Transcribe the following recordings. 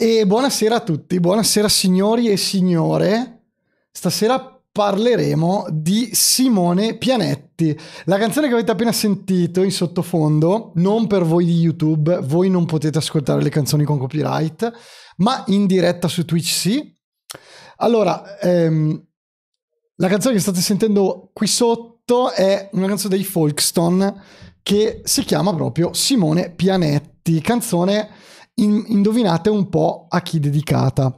E buonasera a tutti, buonasera signori e signore. Stasera parleremo di Simone Pianetti. La canzone che avete appena sentito in sottofondo, non per voi di YouTube, voi non potete ascoltare le canzoni con copyright, ma in diretta su Twitch sì. Allora, ehm, la canzone che state sentendo qui sotto è una canzone dei Folkestone che si chiama proprio Simone Pianetti, canzone in, indovinate un po' a chi dedicata.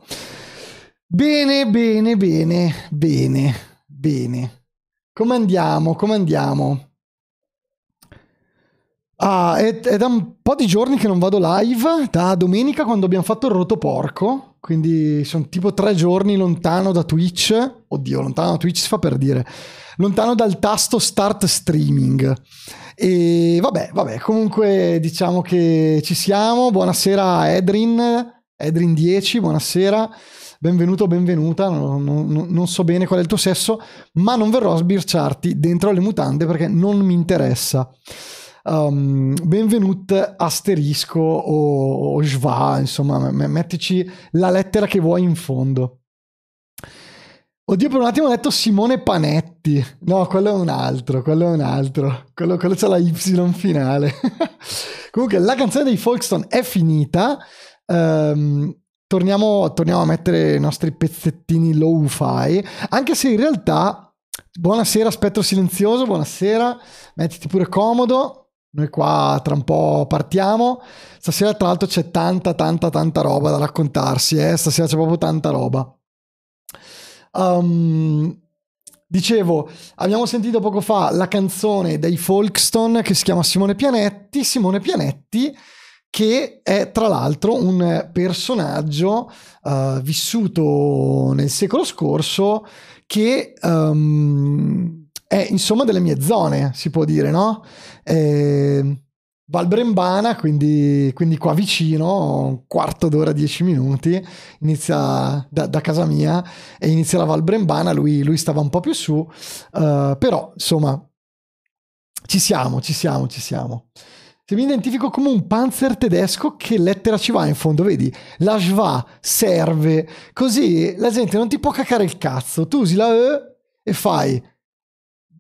Bene, bene, bene, bene, bene. Come andiamo? Come andiamo? Ah, è, è da un po' di giorni che non vado live, da domenica quando abbiamo fatto il roto porco quindi sono tipo tre giorni lontano da Twitch. Oddio, lontano da Twitch si fa per dire. Lontano dal tasto start streaming. E vabbè, vabbè, comunque diciamo che ci siamo. Buonasera a Edrin, Edrin 10, buonasera. Benvenuto, benvenuta. Non, non, non so bene qual è il tuo sesso, ma non verrò a sbirciarti dentro le mutande perché non mi interessa um, ehm, benvenut asterisco o, o schwa, insomma, mettici la lettera che vuoi in fondo. Oddio, per un attimo ho detto Simone Panetti. No, quello è un altro, quello è un altro. Quello, quello c'è la Y finale. Comunque, la canzone dei Folkestone è finita. Um, torniamo, torniamo, a mettere i nostri pezzettini low-fi. Anche se in realtà... Buonasera, spettro silenzioso, buonasera. Mettiti pure comodo. Noi qua tra un po' partiamo. Stasera, tra l'altro, c'è tanta, tanta, tanta roba da raccontarsi. Eh? Stasera c'è proprio tanta roba. Um, dicevo, abbiamo sentito poco fa la canzone dei Folkstone che si chiama Simone Pianetti. Simone Pianetti, che è tra l'altro un personaggio uh, vissuto nel secolo scorso che. Um, è insomma delle mie zone, si può dire, no? Ehm, Val Brembana, quindi, quindi, qua vicino, un quarto d'ora, dieci minuti, inizia da, da casa mia e inizia la Valbrembana, lui, lui stava un po' più su, uh, però insomma ci siamo, ci siamo, ci siamo. Se mi identifico come un panzer tedesco, che lettera ci va in fondo? Vedi, la schwa serve, così la gente non ti può cacare il cazzo, tu usi la E e fai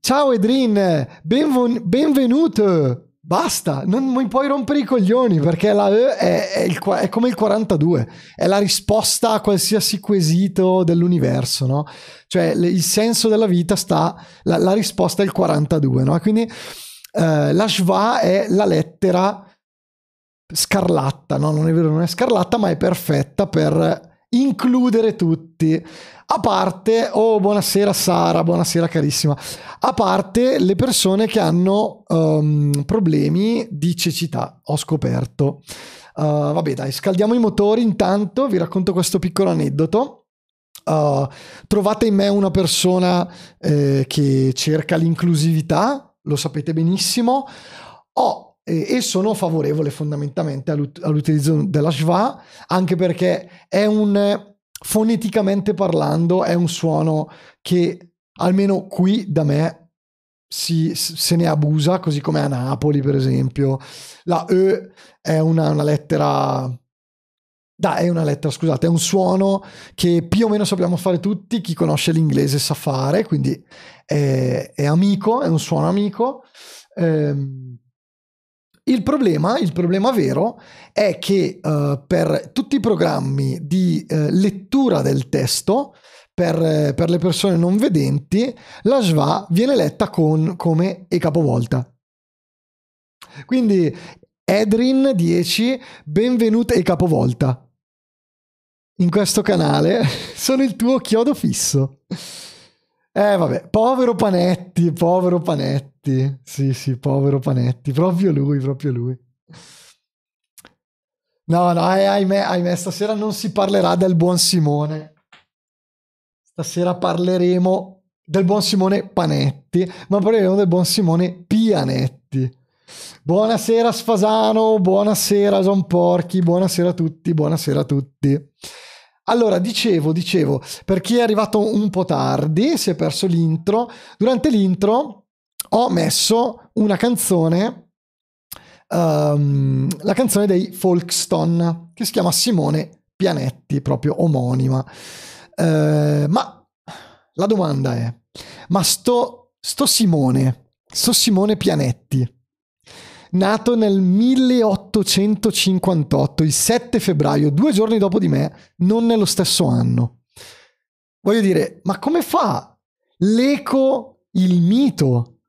Ciao Edrin, benvon- benvenuto. Basta, non mi puoi rompere i coglioni perché la E è, è, il, è, come il 42, è la risposta a qualsiasi quesito dell'universo, no? Cioè le, il senso della vita sta, la, la risposta è il 42, no? Quindi eh, la Shva è la lettera scarlatta, no? Non è vero, non è scarlatta, ma è perfetta per includere tutti. A parte, oh buonasera Sara, buonasera carissima, a parte le persone che hanno um, problemi di cecità, ho scoperto. Uh, vabbè dai, scaldiamo i motori intanto, vi racconto questo piccolo aneddoto. Uh, trovate in me una persona eh, che cerca l'inclusività, lo sapete benissimo, ho, eh, e sono favorevole fondamentalmente all'utilizzo della SVA, anche perché è un foneticamente parlando è un suono che almeno qui da me si, se ne abusa, così come a Napoli per esempio. La E è una, una lettera... Da, è una lettera, scusate, è un suono che più o meno sappiamo fare tutti, chi conosce l'inglese sa fare, quindi è, è amico, è un suono amico. Ehm, il problema, il problema vero è che uh, per tutti i programmi di uh, lettura del testo, per, eh, per, le persone non vedenti, la SVA viene letta con, come e capovolta. Quindi Edrin 10, benvenuta e capovolta. In questo canale sono il tuo chiodo fisso. Eh vabbè, povero Panetti, povero Panetti. Sì, sì, povero Panetti, proprio lui, proprio lui. No, no, eh, ahimè, ahimè, stasera non si parlerà del buon Simone. Stasera parleremo del buon Simone Panetti, ma parleremo del buon Simone Pianetti. Buonasera Sfasano, buonasera John Porchi, buonasera a tutti, buonasera a tutti. Allora, dicevo, dicevo, per chi è arrivato un po' tardi, si è perso l'intro, durante l'intro ho messo una canzone, um, la canzone dei Folkstone, che si chiama Simone Pianetti, proprio omonima. Uh, ma la domanda è, ma sto, sto Simone, sto Simone Pianetti, nato nel 1858, il 7 febbraio, due giorni dopo di me, non nello stesso anno. Voglio dire, ma come fa l'eco il mito?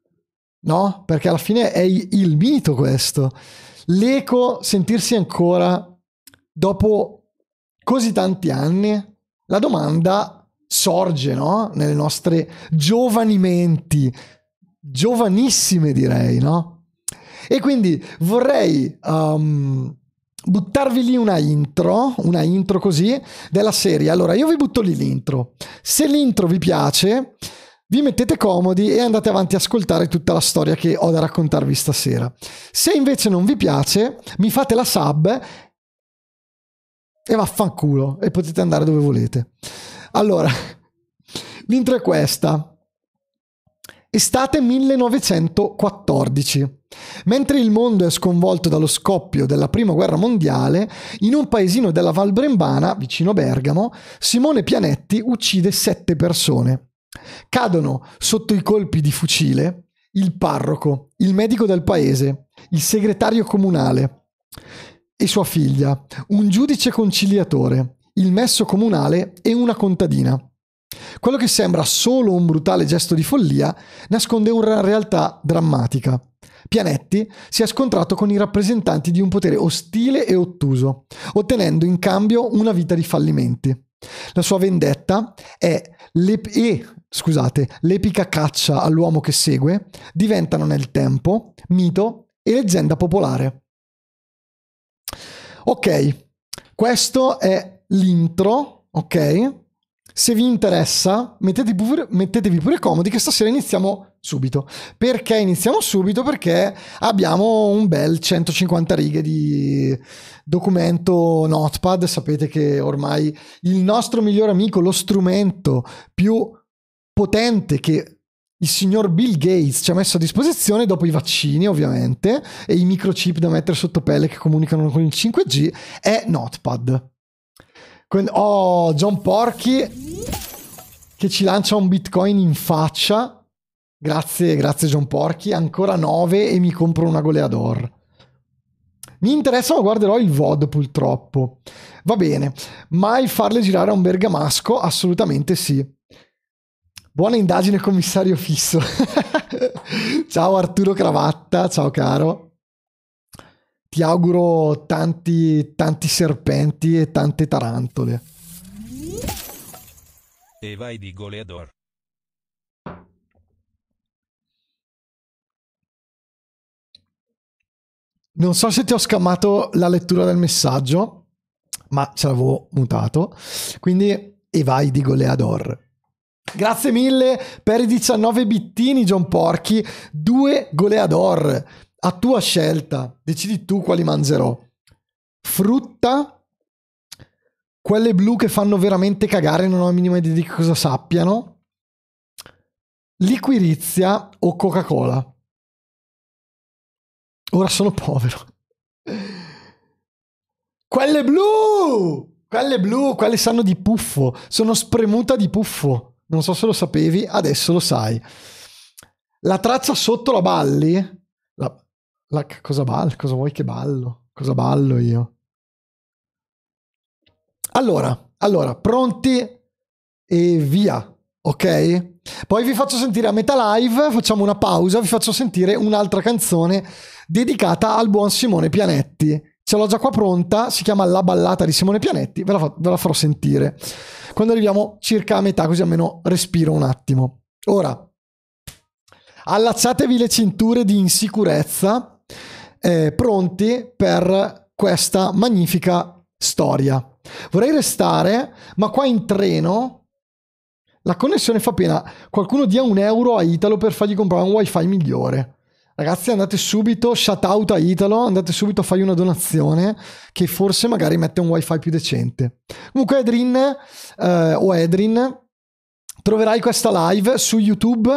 No? Perché alla fine è il mito questo. L'eco sentirsi ancora dopo così tanti anni, la domanda sorge, no? Nelle nostre giovani menti, giovanissime direi, no? E quindi vorrei um, buttarvi lì una intro, una intro così, della serie. Allora, io vi butto lì l'intro. Se l'intro vi piace, vi mettete comodi e andate avanti a ascoltare tutta la storia che ho da raccontarvi stasera. Se invece non vi piace, mi fate la sub e vaffanculo e potete andare dove volete. Allora, l'intro è questa. Estate 1914. Mentre il mondo è sconvolto dallo scoppio della Prima Guerra Mondiale, in un paesino della Val Brembana, vicino Bergamo, Simone Pianetti uccide sette persone. Cadono sotto i colpi di fucile il parroco, il medico del paese, il segretario comunale e sua figlia, un giudice conciliatore, il messo comunale e una contadina. Quello che sembra solo un brutale gesto di follia nasconde una realtà drammatica. Pianetti si è scontrato con i rappresentanti di un potere ostile e ottuso, ottenendo in cambio una vita di fallimenti. La sua vendetta è l'ep- e, scusate, l'epica caccia all'uomo che segue diventano nel tempo mito e leggenda popolare. Ok, questo è l'intro, ok? se vi interessa, mettetevi pure, mettetevi pure comodi che stasera iniziamo subito. Perché iniziamo subito? Perché abbiamo un bel 150 righe di documento Notepad. Sapete che ormai il nostro migliore amico, lo strumento più potente che il signor Bill Gates ci ha messo a disposizione dopo i vaccini ovviamente e i microchip da mettere sotto pelle che comunicano con il 5G è Notepad Oh, John Porky che ci lancia un bitcoin in faccia. Grazie, grazie John Porky. Ancora 9 e mi compro una goleador. Mi interessa, ma guarderò il VOD purtroppo. Va bene, mai farle girare a un bergamasco? Assolutamente sì. Buona indagine commissario fisso. ciao Arturo Cravatta, ciao caro ti auguro tanti, tanti serpenti e tante tarantole. E vai di goleador. Non so se ti ho scammato la lettura del messaggio, ma ce l'avevo mutato. Quindi, e vai di goleador. Grazie mille per i 19 bittini, John Porchi. Due goleador a tua scelta, decidi tu quali mangerò. Frutta, quelle blu che fanno veramente cagare, non ho la minima idea di cosa sappiano. Liquirizia o Coca-Cola. Ora sono povero. Quelle blu! Quelle blu, quelle sanno di puffo. Sono spremuta di puffo. Non so se lo sapevi, adesso lo sai. La traccia sotto la balli? La, cosa, ballo, cosa vuoi che ballo? Cosa ballo io? Allora, allora, pronti e via, ok? Poi vi faccio sentire a metà live, facciamo una pausa, vi faccio sentire un'altra canzone dedicata al buon Simone Pianetti. Ce l'ho già qua pronta, si chiama La ballata di Simone Pianetti, ve la, fa, ve la farò sentire quando arriviamo circa a metà, così almeno respiro un attimo. Ora, allacciatevi le cinture di insicurezza eh, pronti per questa magnifica storia. Vorrei restare, ma qua in treno la connessione fa pena. Qualcuno dia un euro a Italo per fargli comprare un wifi migliore. Ragazzi, andate subito, shout out a Italo, andate subito a fargli una donazione che forse magari mette un wifi più decente. Comunque Edrin eh, o Edrin troverai questa live su YouTube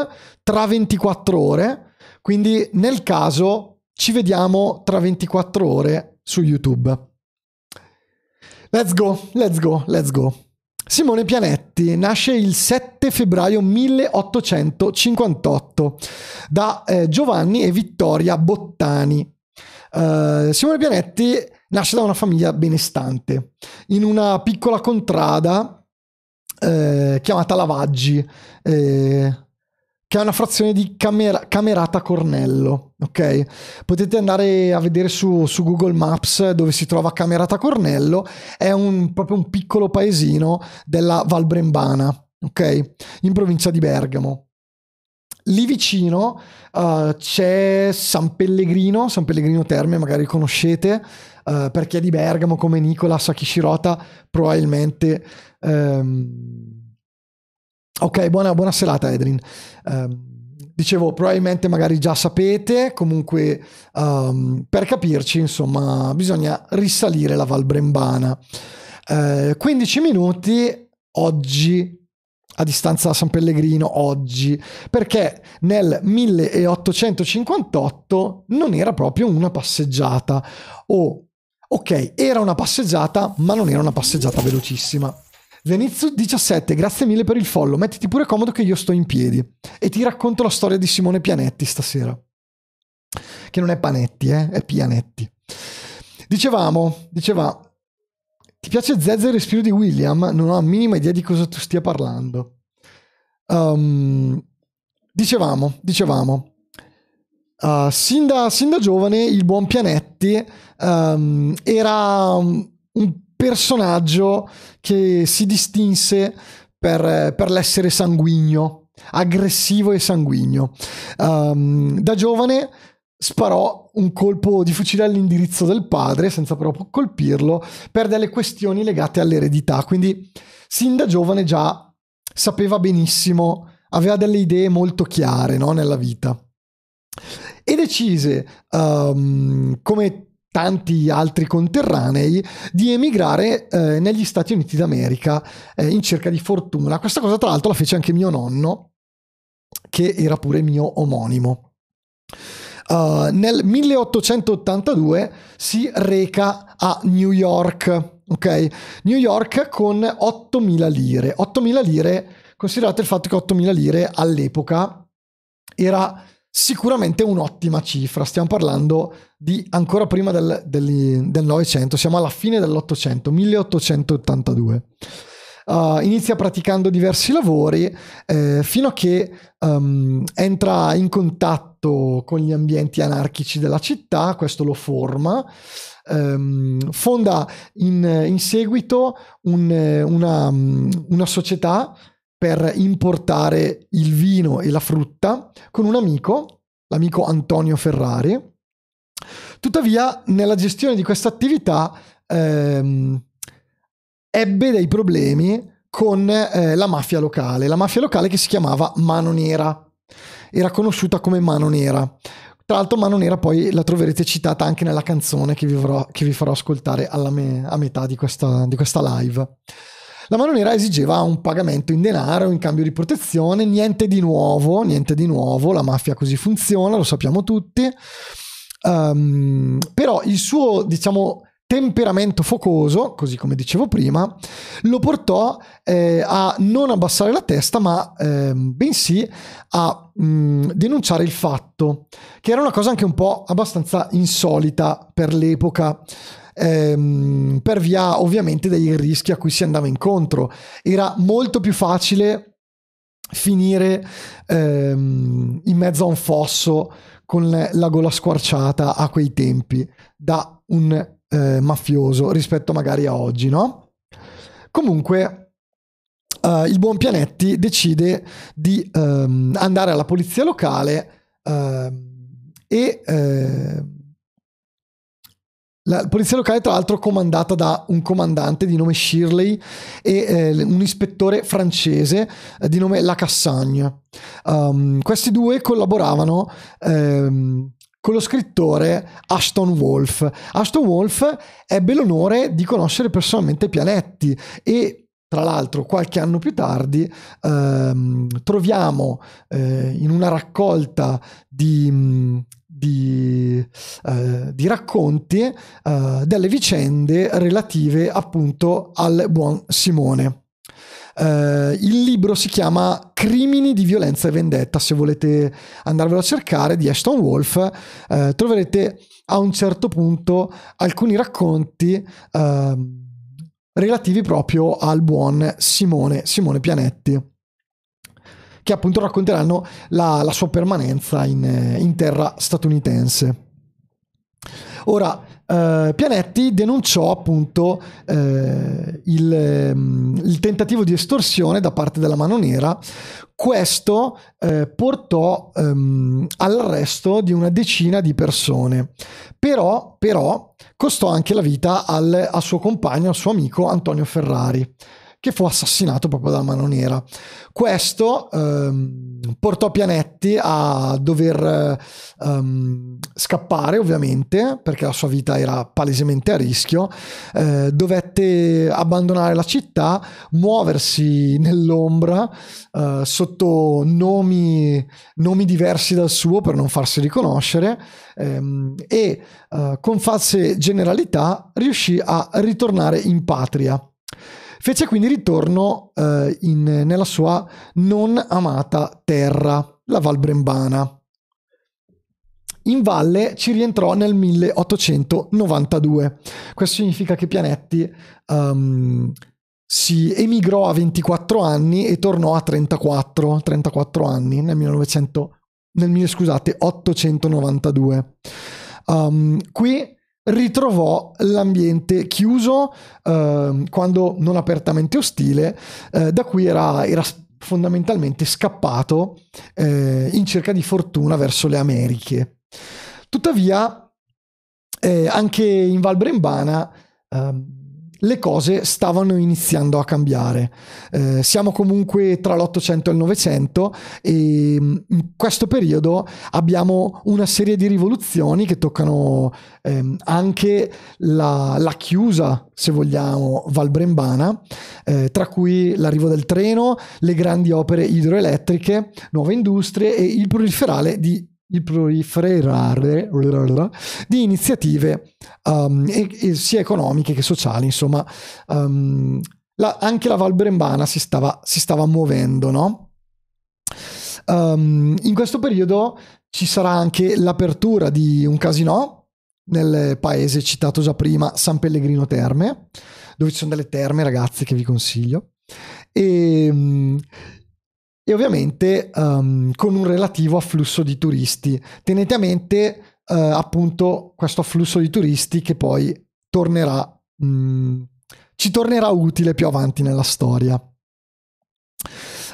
tra 24 ore, quindi nel caso ci vediamo tra 24 ore su YouTube. Let's go, let's go, let's go. Simone Pianetti nasce il 7 febbraio 1858 da eh, Giovanni e Vittoria Bottani. Uh, Simone Pianetti nasce da una famiglia benestante in una piccola contrada eh, chiamata Lavaggi, eh, che è una frazione di Camera- Camerata Cornello, ok? Potete andare a vedere su, su, Google Maps dove si trova Camerata Cornello, è un, proprio un piccolo paesino della Valbrembana, ok? In provincia di Bergamo. Lì vicino uh, c'è San Pellegrino, San Pellegrino Terme, magari conoscete, uh, per chi è di Bergamo come Nicola Sakishirota, probabilmente... Um, Ok, buona, buona serata Edrin. Um, dicevo, probabilmente magari già sapete, comunque um, per capirci, insomma, bisogna risalire la Val Brembana. Uh, eh, 15 minuti oggi a distanza da San Pellegrino oggi, perché nel 1858 non era proprio una passeggiata o oh, ok, era una passeggiata, ma non era una passeggiata velocissima. Zenitsu17, grazie mille per il follow. Mettiti pure comodo che io sto in piedi. E ti racconto la storia di Simone Pianetti stasera. Che non è Panetti, eh? è Pianetti. Dicevamo, diceva, ti piace Zezza e il respiro di William? Non ho la minima idea di cosa tu stia parlando. Um, dicevamo, dicevamo, uh, sin, da, sin, da, giovane il buon Pianetti um, era un personaggio che si distinse per, per l'essere sanguigno, aggressivo e sanguigno. Um, da giovane sparò un colpo di fucile all'indirizzo del padre, senza però colpirlo, per delle questioni legate all'eredità. Quindi, sin da giovane già sapeva benissimo, aveva delle idee molto chiare no? nella vita. E decise, um, come tanti altri conterranei di emigrare eh, negli Stati Uniti d'America eh, in cerca di fortuna. Questa cosa tra l'altro la fece anche mio nonno, che era pure mio omonimo. Uh, nel 1882 si reca a New York, ok? New York con 8.000 lire. 8.000 lire, considerate il fatto che 8.000 lire all'epoca era sicuramente un'ottima cifra. Stiamo parlando di ancora prima del, del, del 900, siamo alla fine dell'Ottocento, 1882. Uh, ah, inizia praticando diversi lavori eh, fino a che um, entra in contatto con gli ambienti anarchici della città, questo lo forma. Um, fonda in, in seguito un, una, una società per importare il vino e la frutta con un amico, l'amico Antonio Ferrari. Tuttavia, nella gestione di questa attività ehm, ebbe dei problemi con eh, la mafia locale, la mafia locale che si chiamava Mano Nera, era conosciuta come Mano Nera. Tra l'altro Mano Nera poi la troverete citata anche nella canzone che vi, vorrò, che vi farò ascoltare me, a metà di questa, di questa live. La mano nera esigeva un pagamento in denaro in cambio di protezione, niente di nuovo, niente di nuovo, la mafia così funziona, lo sappiamo tutti. Um, però il suo, diciamo, temperamento focoso, così come dicevo prima, lo portò eh, a non abbassare la testa, ma eh, bensì a mh, mm, denunciare il fatto, che era una cosa anche un po' abbastanza insolita per l'epoca ehm, per via ovviamente dei rischi a cui si andava incontro. Era molto più facile finire ehm, in mezzo a un fosso con la gola squarciata a quei tempi da un eh, mafioso rispetto magari a oggi, no? Comunque eh, il buon Pianetti decide di ehm, andare alla polizia locale eh, e ehm, la polizia locale, tra l'altro, comandata da un comandante di nome Shirley e eh, un ispettore francese eh, di nome Lacassagne. Um, questi due collaboravano ehm, con lo scrittore Ashton Wolf. Ashton Wolf ebbe l'onore di conoscere personalmente Pianetti e tra l'altro qualche anno più tardi ehm, troviamo eh, in una raccolta di mh, mm, di, eh, di racconti eh, delle vicende relative appunto al buon Simone. Uh, il libro si chiama Crimini di violenza e vendetta. Se volete andarvelo a cercare, di Ashton Wolf, uh, troverete a un certo punto alcuni racconti uh, relativi proprio al buon Simone, Simone Pianetti che appunto racconteranno la, la sua permanenza in, in terra statunitense. Ora, eh, Pianetti denunciò appunto eh, il, mm, il, tentativo di estorsione da parte della mano nera. Questo eh, portò ehm, all'arresto di una decina di persone, però, però costò anche la vita al, al suo compagno, al suo amico Antonio Ferrari che fu assassinato proprio dalla mano nera. Questo ehm, portò Pianetti a dover ehm, scappare, ovviamente, perché la sua vita era palesemente a rischio, eh, dovette abbandonare la città, muoversi nell'ombra eh, sotto nomi, nomi, diversi dal suo per non farsi riconoscere ehm, e eh, con false generalità riuscì a ritornare in patria. Fece quindi ritorno eh, in, nella sua non amata terra, la Val Brembana. In valle ci rientrò nel 1892. Questo significa che Pianetti um, si emigrò a 24 anni e tornò a 34, 34 anni nel 1900, nel, scusate, 892. Um, ehm, qui ritrovò l'ambiente chiuso, eh, quando non apertamente ostile, eh, da cui era, era fondamentalmente scappato eh, in cerca di fortuna verso le Americhe. Tuttavia, eh, anche in Val Brembana ehm, le cose stavano iniziando a cambiare. Eh, siamo comunque tra l'Ottocento e il Novecento e mm, in questo periodo abbiamo una serie di rivoluzioni che toccano ehm, anche la, la, chiusa, se vogliamo, valbrembana, eh, tra cui l'arrivo del treno, le grandi opere idroelettriche, nuove industrie e il proliferare di il proliferare di iniziative um, e, e sia economiche che sociali, insomma, um, la, anche la Val Brembana si stava, si stava muovendo, no? Um, in questo periodo ci sarà anche l'apertura di un casino nel paese citato già prima, San Pellegrino Terme, dove ci sono delle terme, ragazzi, che vi consiglio. E, ehm, e ovviamente um, con un relativo afflusso di turisti. Tenete a mente uh, appunto questo afflusso di turisti che poi tornerà, um, ci tornerà utile più avanti nella storia.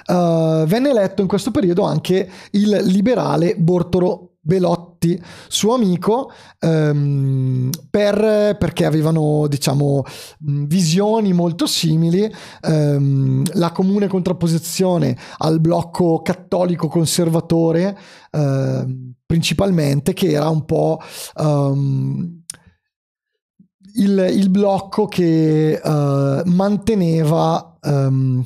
Uh, venne eletto in questo periodo anche il liberale Bortolo Belotti Giovanotti, suo amico, ehm, per, perché avevano diciamo, visioni molto simili, ehm, la comune contrapposizione al blocco cattolico conservatore ehm, principalmente, che era un po'... Ehm, il, il, blocco che uh, manteneva um,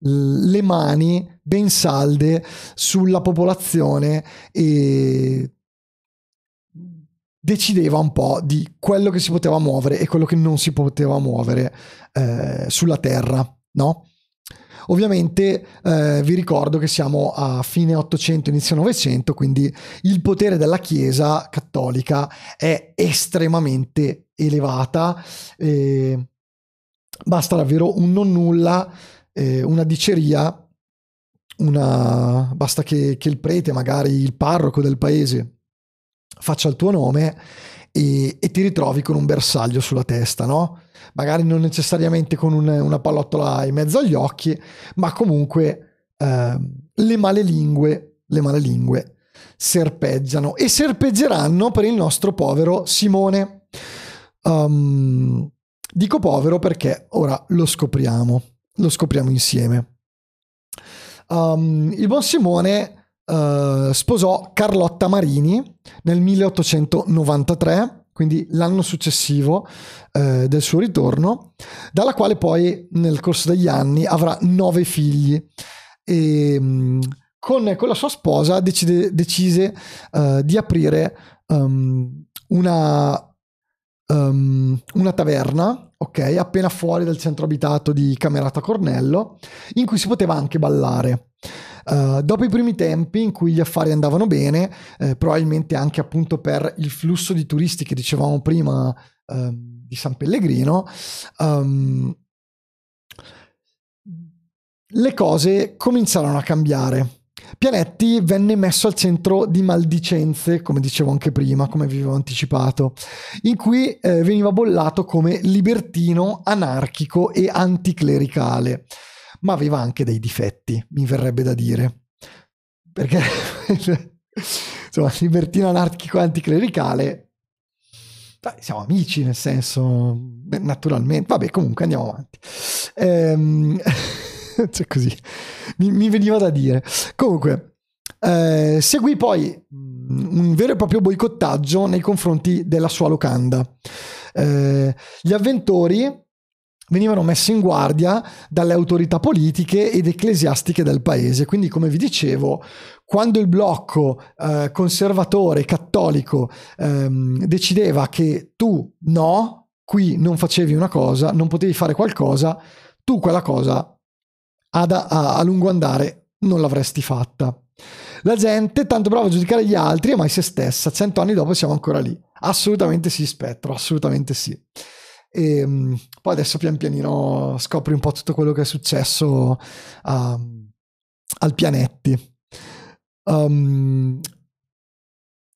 le mani ben salde sulla popolazione e decideva un po' di quello che si poteva muovere e quello che non si poteva muovere eh, sulla Terra, no? Ovviamente eh, vi ricordo che siamo a fine 800, inizio 900, quindi il potere della Chiesa cattolica è estremamente elevata. Eh, basta davvero un non nulla, eh, una diceria, una... basta che, che il prete, magari il parroco del paese, faccia il tuo nome e, e ti ritrovi con un bersaglio sulla testa, no? Magari non necessariamente con un, una pallottola in mezzo agli occhi, ma comunque eh, le lingue, le male lingue serpeggiano e serpeggeranno per il nostro povero Simone. Um, dico povero perché ora lo scopriamo, lo scopriamo insieme. Um, il buon Simone eh, sposò Carlotta Marini nel 1893, quindi l'anno successivo eh, del suo ritorno, dalla quale poi nel corso degli anni avrà nove figli. E, ehm, con, con la sua sposa decide, decise eh, di aprire um, una, um, una taverna ok? Appena fuori dal centro abitato di Camerata Cornello, in cui si poteva anche ballare. Eh, dopo i primi tempi in cui gli affari andavano bene, eh, probabilmente anche appunto per il flusso di turisti che dicevamo prima uh, di San Pellegrino, um, le cose cominciarono a cambiare. Pianetti venne messo al centro di maldicenze, come dicevo anche prima, come vi avevo anticipato, in cui eh, veniva bollato come libertino, anarchico e anticlericale ma aveva anche dei difetti, mi verrebbe da dire. Perché, insomma, libertino anarchico anticlericale, siamo amici, nel senso, naturalmente. Vabbè, comunque andiamo avanti. Ehm, cioè così, mi, mi, veniva da dire. Comunque, eh, seguì poi mm, un vero e proprio boicottaggio nei confronti della sua locanda. Eh, gli avventori venivano messe in guardia dalle autorità politiche ed ecclesiastiche del paese. Quindi, come vi dicevo, quando il blocco eh, conservatore cattolico ehm, decideva che tu no, qui non facevi una cosa, non potevi fare qualcosa, tu quella cosa ad, a, a lungo andare non l'avresti fatta. La gente tanto prova a giudicare gli altri e mai se stessa. Cento anni dopo siamo ancora lì. Assolutamente sì, Spettro, assolutamente sì. E ehm, poi adesso pian pianino scopri un po' tutto quello che è successo a, ehm, al Pianetti. Um,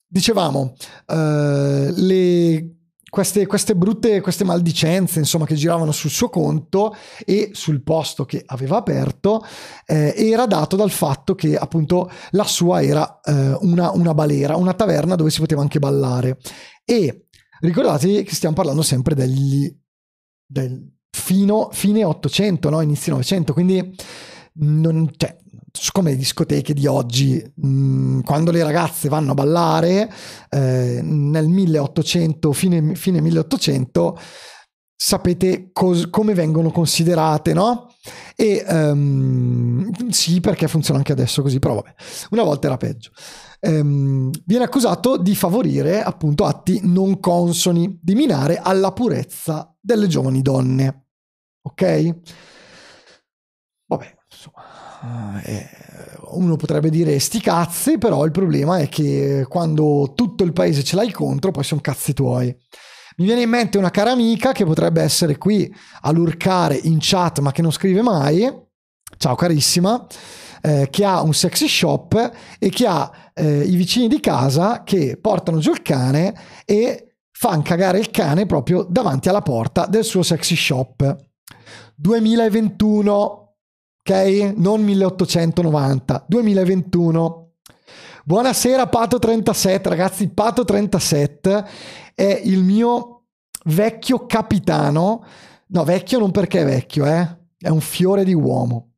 dicevamo, uh, le, queste, queste, brutte, queste maldicenze, insomma, che giravano sul suo conto e sul posto che aveva aperto, eh, era dato dal fatto che appunto la sua era eh, una, una balera, una taverna dove si poteva anche ballare. E Ricordate che stiamo parlando sempre degli, del fino, fine 800, no? inizio 900, quindi non, cioè, come le discoteche di oggi, mh, mm, quando le ragazze vanno a ballare eh, nel 1800, fine, fine 1800, sapete cos- come vengono considerate, no? E um, sì, perché funziona anche adesso così, però vabbè, una volta era peggio ehm, viene accusato di favorire appunto atti non consoni, di minare alla purezza delle giovani donne. Ok? Vabbè, insomma, eh, uno potrebbe dire sti cazzi, però il problema è che quando tutto il paese ce l'hai contro, poi sono cazzi tuoi. Mi viene in mente una cara amica che potrebbe essere qui a lurcare in chat ma che non scrive mai. Ciao carissima, eh, che ha un sexy shop e che ha eh, i vicini di casa che portano giù il cane e fanno cagare il cane proprio davanti alla porta del suo sexy shop. 2021, ok? Non 1890, 2021. Buonasera Pato37, ragazzi, Pato37 è il mio vecchio capitano. No, vecchio non perché è vecchio, eh? È un fiore di uomo.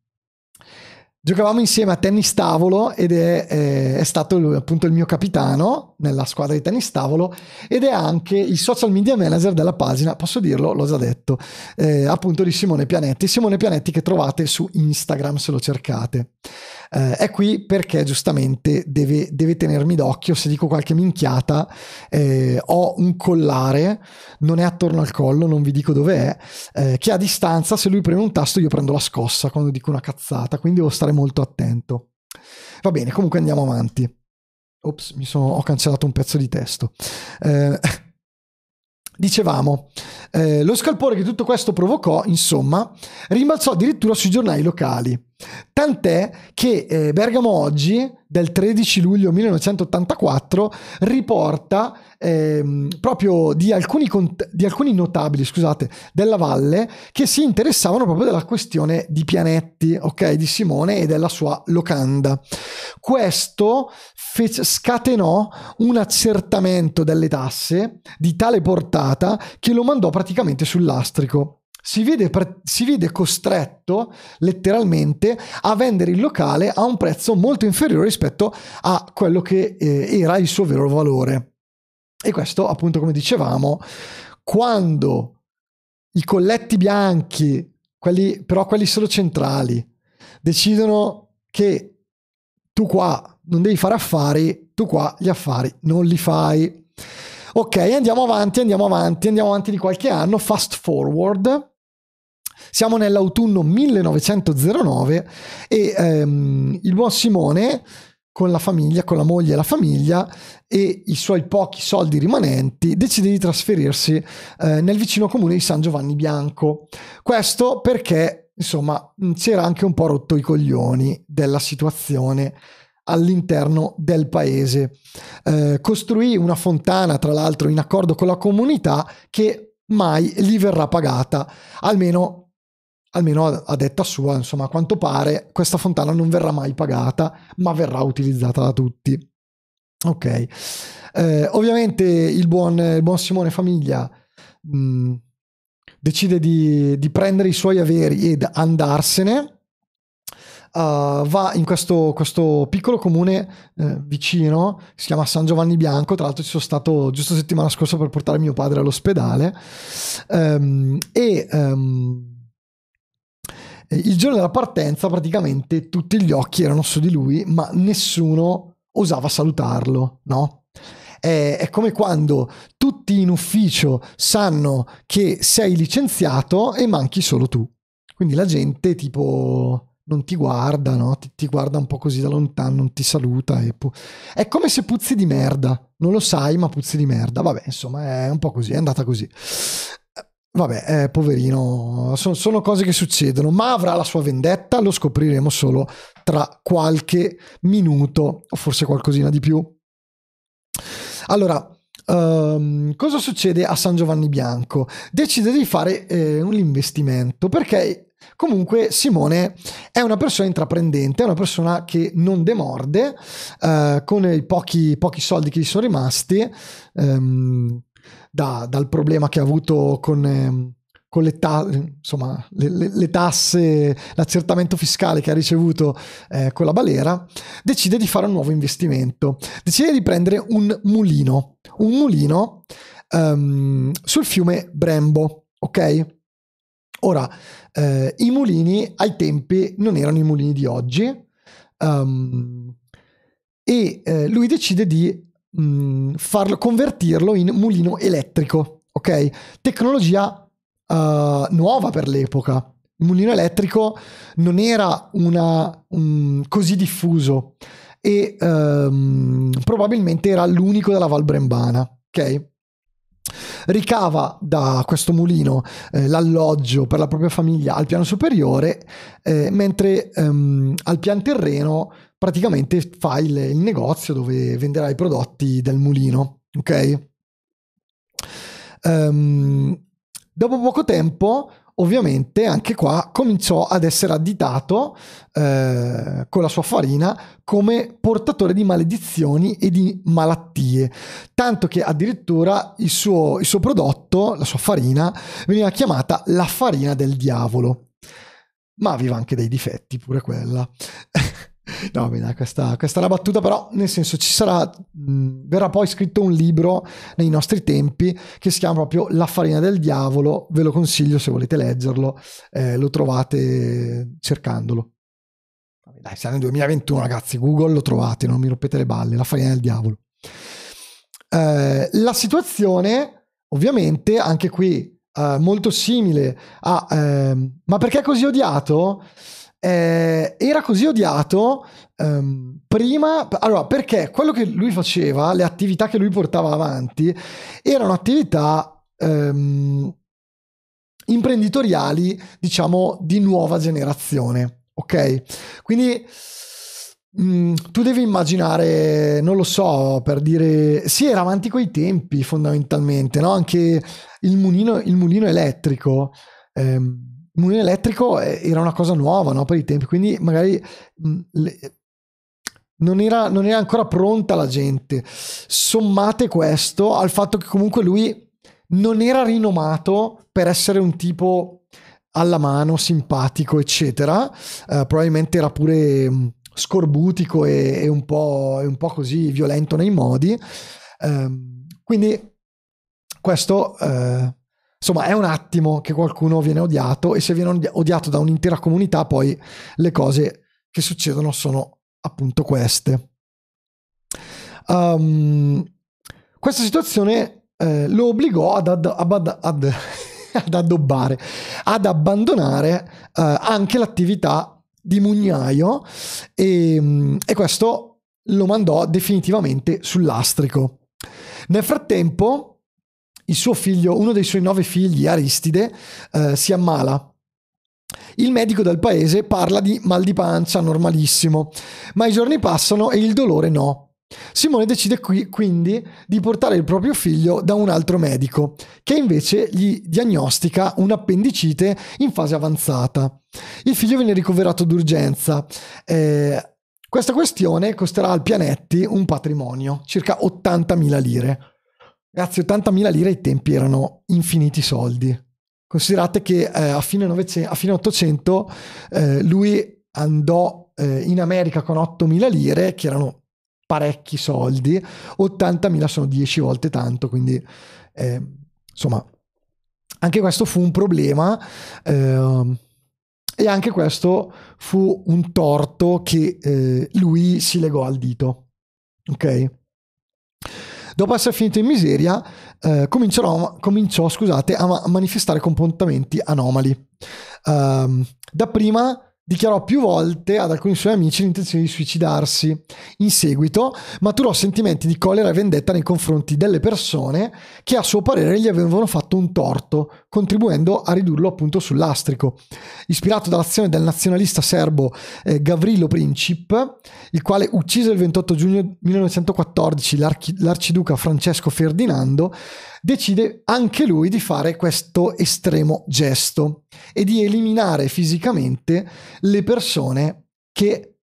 Giocavamo insieme a tennis tavolo ed è, è, è stato appunto il mio capitano nella squadra di tennis tavolo ed è anche il social media manager della pagina, posso dirlo, l'ho già detto, eh, appunto di Simone Pianetti. Simone Pianetti che trovate su Instagram se lo cercate eh, è qui perché giustamente deve, deve, tenermi d'occhio se dico qualche minchiata eh, ho un collare non è attorno al collo non vi dico dove è eh, che a distanza se lui preme un tasto io prendo la scossa quando dico una cazzata quindi devo stare molto attento va bene comunque andiamo avanti ops mi sono, ho cancellato un pezzo di testo eh Dicevamo, eh, lo scalpore che tutto questo provocò, insomma, rimbalzò addirittura sui giornali locali. Tant'è che eh, Bergamo Oggi, del 13 luglio 1984, riporta eh, proprio di alcuni, cont- di alcuni notabili scusate, della valle che si interessavano proprio della questione di Pianetti, ok, di Simone e della sua locanda. Questo fece, scatenò un accertamento delle tasse di tale portata che lo mandò praticamente sul lastrico. Si vide, si vide, costretto letteralmente a vendere il locale a un prezzo molto inferiore rispetto a quello che eh, era il suo vero valore. E questo, appunto, come dicevamo, quando i colletti bianchi, quelli, però quelli solo centrali, decidono che tu qua non devi fare affari, tu qua gli affari non li fai. Ok, andiamo avanti, andiamo avanti, andiamo avanti di qualche anno, fast forward. Siamo nell'autunno 1909 e ehm, il buon Simone con la famiglia, con la moglie e la famiglia e i suoi pochi soldi rimanenti, decide di trasferirsi eh, nel vicino comune di San Giovanni Bianco. Questo perché, insomma, c'era anche un po' rotto i coglioni della situazione all'interno del paese. Eh, costruì una fontana, tra l'altro, in accordo con la comunità che mai gli verrà pagata, almeno almeno a detta sua, insomma, a quanto pare questa fontana non verrà mai pagata, ma verrà utilizzata da tutti. Ok, eh, ovviamente il buon, il buon, Simone Famiglia mh, mm, decide di, di prendere i suoi averi ed andarsene Uh, va in questo, questo piccolo comune eh, vicino, si chiama San Giovanni Bianco, tra l'altro ci sono stato giusto settimana scorsa per portare mio padre all'ospedale um, e um, il giorno della partenza praticamente tutti gli occhi erano su di lui, ma nessuno osava salutarlo, no? È, è come quando tutti in ufficio sanno che sei licenziato e manchi solo tu. Quindi la gente tipo non ti guarda, no? ti, ti, guarda un po' così da lontano, non ti saluta. Pu- è come se puzzi di merda, non lo sai, ma puzzi di merda. Vabbè, insomma, è un po' così, è andata così. Eh, vabbè, eh, poverino, so- sono cose che succedono, ma avrà la sua vendetta, lo scopriremo solo tra qualche minuto, o forse qualcosina di più. Allora, Um, cosa succede a San Giovanni Bianco? Decide di fare eh, un investimento perché Comunque Simone è una persona intraprendente, è una persona che non demorde, eh, con i pochi, pochi, soldi che gli sono rimasti, ehm, da, dal problema che ha avuto con... Ehm, con le, ta- insomma, le, le, le, tasse, l'accertamento fiscale che ha ricevuto eh, con la balera, decide di fare un nuovo investimento. Decide di prendere un mulino, un mulino um, sul fiume Brembo, ok? Ora, eh, i mulini ai tempi non erano i mulini di oggi um, e eh, lui decide di mh, mm, farlo, convertirlo in mulino elettrico, ok? Tecnologia uh, nuova per l'epoca. Il mulino elettrico non era una, um, così diffuso e um, probabilmente era l'unico della Val Brembana, ok? ricava da questo mulino eh, l'alloggio per la propria famiglia al piano superiore, eh, mentre ehm, al pian terreno praticamente fa il, il negozio dove venderà i prodotti del mulino, ok? Um, dopo poco tempo ovviamente anche qua cominciò ad essere additato eh, con la sua farina come portatore di maledizioni e di malattie, tanto che addirittura il suo, il suo prodotto, la sua farina, veniva chiamata la farina del diavolo. Ma aveva anche dei difetti pure quella. No, bene, questa, questa, è la battuta, però nel senso ci sarà, mh, verrà poi scritto un libro nei nostri tempi che si chiama proprio La farina del diavolo, ve lo consiglio se volete leggerlo, eh, lo trovate cercandolo. Dai, siamo nel 2021 ragazzi, Google lo trovate, non mi rompete le balle, La farina del diavolo. Eh, la situazione, ovviamente, anche qui eh, molto simile a... Ehm, ma perché è così odiato? eh, era così odiato ehm, prima, allora perché quello che lui faceva, le attività che lui portava avanti, erano attività ehm, imprenditoriali, diciamo, di nuova generazione, ok? Quindi mh, mm, tu devi immaginare, non lo so, per dire, sì, era avanti coi tempi fondamentalmente, no? Anche il mulino, il mulino elettrico. Ehm, il mulino elettrico eh, era una cosa nuova no? per i tempi, quindi magari le, non, era, non era ancora pronta la gente. Sommate questo al fatto che comunque lui non era rinomato per essere un tipo alla mano, simpatico, eccetera. Eh, probabilmente era pure scorbutico e, e, un e, un po', così violento nei modi. Eh, quindi questo eh, Insomma, è un attimo che qualcuno viene odiato e se viene odiato da un'intera comunità, poi le cose che succedono sono appunto queste. Um, questa situazione eh, lo obbligò ad, ad, ad, ad ad addobbare, ad abbandonare eh, anche l'attività di mugnaio e, e, questo lo mandò definitivamente sul lastrico Nel frattempo il suo figlio, uno dei suoi nove figli, Aristide, eh, si ammala. Il medico del paese parla di mal di pancia normalissimo, ma i giorni passano e il dolore no. Simone decide qui, quindi di portare il proprio figlio da un altro medico, che invece gli diagnostica un'appendicite in fase avanzata. Il figlio viene ricoverato d'urgenza. Eh, questa questione costerà al Pianetti un patrimonio, circa 80.000 lire. Ragazzi, 80.000 lire ai tempi erano infiniti soldi. Considerate che eh, a, fine 900, a fine 800 eh, lui andò eh, in America con 8.000 lire, che erano parecchi soldi, 80.000 sono 10 volte tanto, quindi eh, insomma anche questo fu un problema ehm, e anche questo fu un torto che eh, lui si legò al dito. Ok? Dopo essere finito in miseria, eh, cominciò scusate, a manifestare comportamenti anomali. Um, dapprima dichiarò più volte ad alcuni suoi amici l'intenzione di suicidarsi. In seguito maturò sentimenti di collera e vendetta nei confronti delle persone che a suo parere gli avevano fatto un torto, contribuendo a ridurlo appunto sul lastrico. Ispirato dall'azione del nazionalista serbo eh, Gavrilo Princip, il quale uccise il 28 giugno 1914 l'archi- l'arciduca Francesco Ferdinando, decide anche lui di fare questo estremo gesto e di eliminare fisicamente le persone che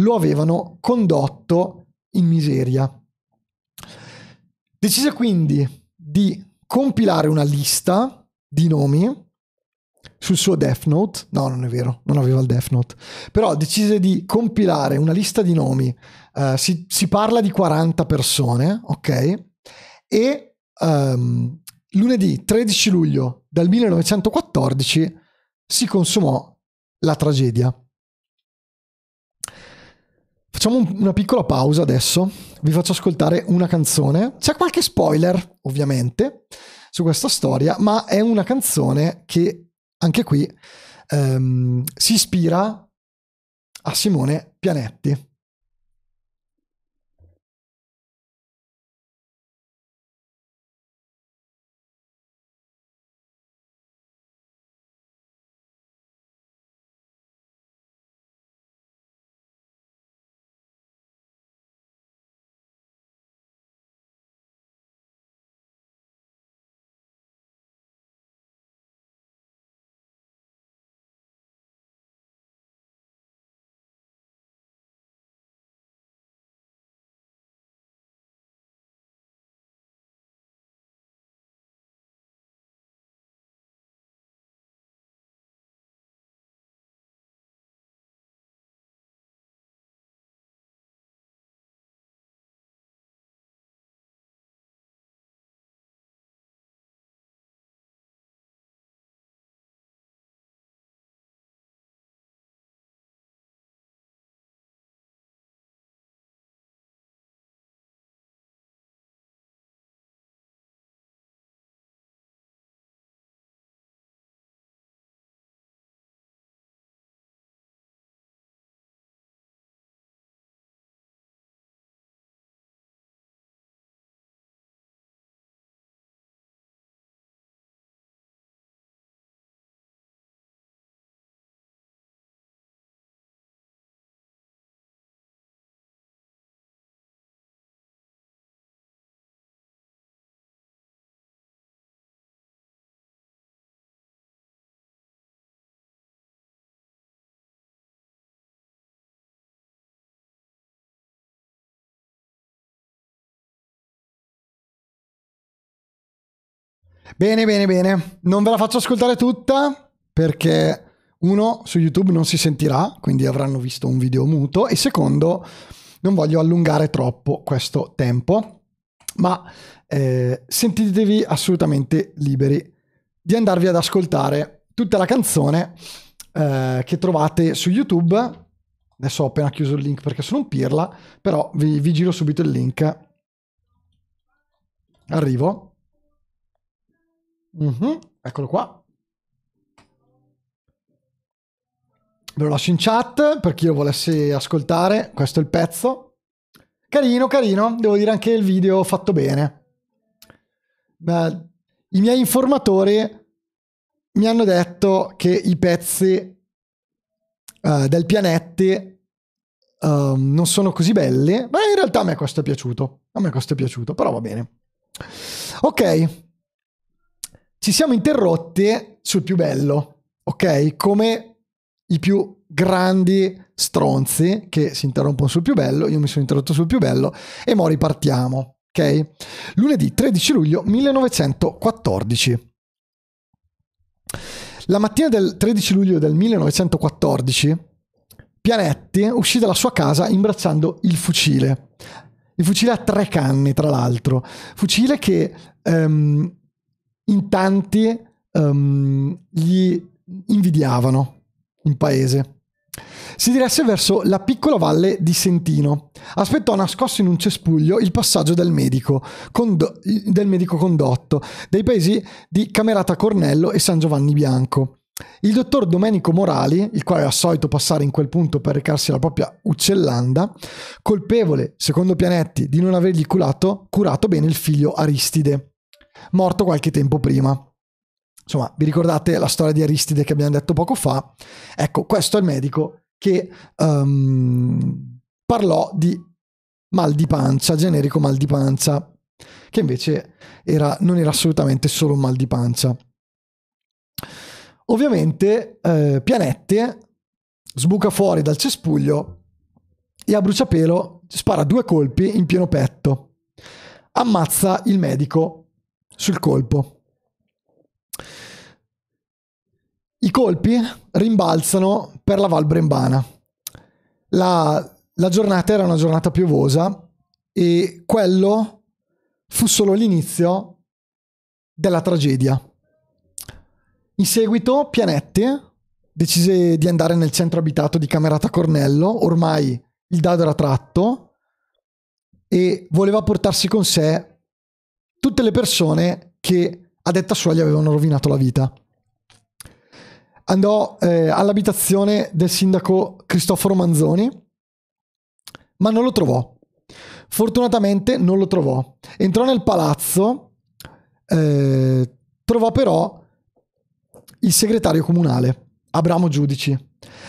lo avevano condotto in miseria. Decise quindi di compilare una lista di nomi sul suo Death Note, no non è vero, non aveva il Death Note, però decise di compilare una lista di nomi, uh, si, si, parla di 40 persone, ok? E um, lunedì 13 luglio del 1914 si consumò la tragedia. Facciamo una piccola pausa adesso, vi faccio ascoltare una canzone. C'è qualche spoiler, ovviamente, su questa storia, ma è una canzone che anche qui um, si ispira a Simone Pianetti. Bene, bene, bene. Non ve la faccio ascoltare tutta perché uno su YouTube non si sentirà, quindi avranno visto un video muto e secondo non voglio allungare troppo questo tempo, ma eh, sentitevi assolutamente liberi di andarvi ad ascoltare tutta la canzone eh, che trovate su YouTube. Adesso ho appena chiuso il link perché sono un pirla, però vi, vi giro subito il link. Arrivo. Mm-hmm, eccolo qua. Ve lo lascio in chat per chi lo volesse ascoltare. Questo è il pezzo. Carino, carino. Devo dire anche il video fatto bene. Ma I miei informatori mi hanno detto che i pezzi uh, del pianeta uh, ehm, non sono così belli. Ma in realtà a me questo è piaciuto. A me questo è piaciuto, però va bene. Ok, ci siamo interrotti sul più bello, ok? Come i più grandi stronzi che si interrompono sul più bello, io mi sono interrotto sul più bello e mo ripartiamo, ok? Lunedì 13 luglio 1914. La mattina del 13 luglio del 1914, Pianetti uscì dalla sua casa imbracciando il fucile. Il fucile a tre canne, tra l'altro. Fucile che ehm, in tanti um, gli invidiavano in paese. Si diresse verso la piccola valle di Sentino. Aspettò nascosto in un cespuglio il passaggio del medico, condo- del medico condotto dei paesi di Camerata Cornello e San Giovanni Bianco. Il dottor Domenico Morali, il quale era solito passare in quel punto per recarsi alla propria uccellanda, colpevole, secondo Pianetti, di non avergli curato, curato bene il figlio Aristide morto qualche tempo prima. Insomma, vi ricordate la storia di Aristide che abbiamo detto poco fa? Ecco, questo è il medico che um, parlò di mal di pancia, generico mal di pancia, che invece era, non era assolutamente solo un mal di pancia. Ovviamente eh, Pianette sbuca fuori dal cespuglio e a bruciapelo spara due colpi in pieno petto. Ammazza il medico sul colpo. I colpi rimbalzano per la Val Brembana. La, la giornata era una giornata piovosa e quello fu solo l'inizio della tragedia. In seguito Pianetti decise di andare nel centro abitato di Camerata Cornello, ormai il dado era tratto, e voleva portarsi con sé tutte le persone che a detta sua gli avevano rovinato la vita. Andò eh, all'abitazione del sindaco Cristoforo Manzoni, ma non lo trovò. Fortunatamente non lo trovò. Entrò nel palazzo, eh, trovò però il segretario comunale, Abramo Giudici.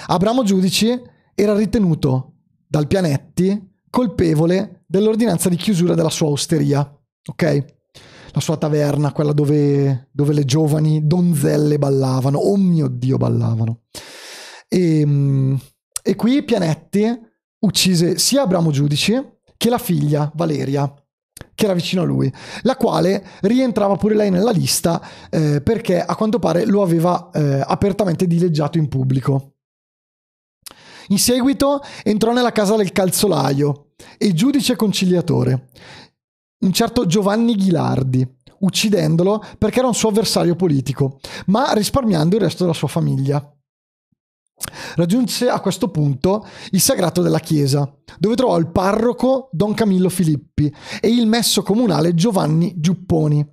Abramo Giudici era ritenuto dal Pianetti colpevole dell'ordinanza di chiusura della sua osteria. Ok? la sua taverna, quella dove, dove le giovani donzelle ballavano. Oh mio Dio, ballavano. E, ehm, e qui Pianetti uccise sia Abramo Giudici che la figlia Valeria, che era vicino a lui, la quale rientrava pure lei nella lista eh, perché a quanto pare lo aveva eh, apertamente dileggiato in pubblico. In seguito entrò nella casa del calzolaio e giudice conciliatore, un certo Giovanni Ghilardi, uccidendolo perché era un suo avversario politico, ma risparmiando il resto della sua famiglia. Raggiunse a questo punto il sagrato della chiesa, dove trovò il parroco Don Camillo Filippi e il messo comunale Giovanni Giupponi.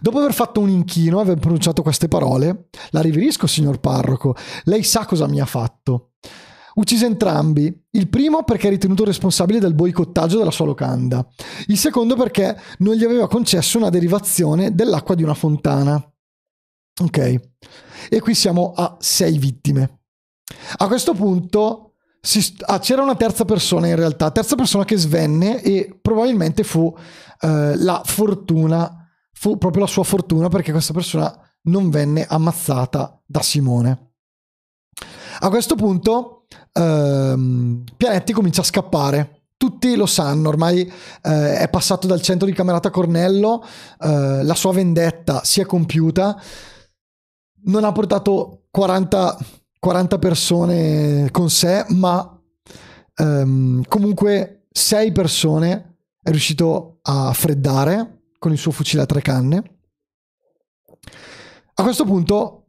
Dopo aver fatto un inchino e aver pronunciato queste parole, la riverisco, signor parroco, lei sa cosa mi ha fatto uccise entrambi. Il primo perché è ritenuto responsabile del boicottaggio della sua locanda, il secondo perché non gli aveva concesso una derivazione dell'acqua di una fontana. Ok, e qui siamo a sei vittime. A questo punto si, ah, c'era una terza persona in realtà, terza persona che svenne e probabilmente fu eh, la fortuna, fu proprio la sua fortuna perché questa persona non venne ammazzata da Simone. A questo punto ehm, Pianetti comincia a scappare. Tutti lo sanno, ormai eh, è passato dal centro di Camerata Cornello, eh, la sua vendetta si è compiuta, non ha portato 40, 40 persone con sé, ma ehm, comunque 6 persone è riuscito a freddare con il suo fucile a tre canne. A questo punto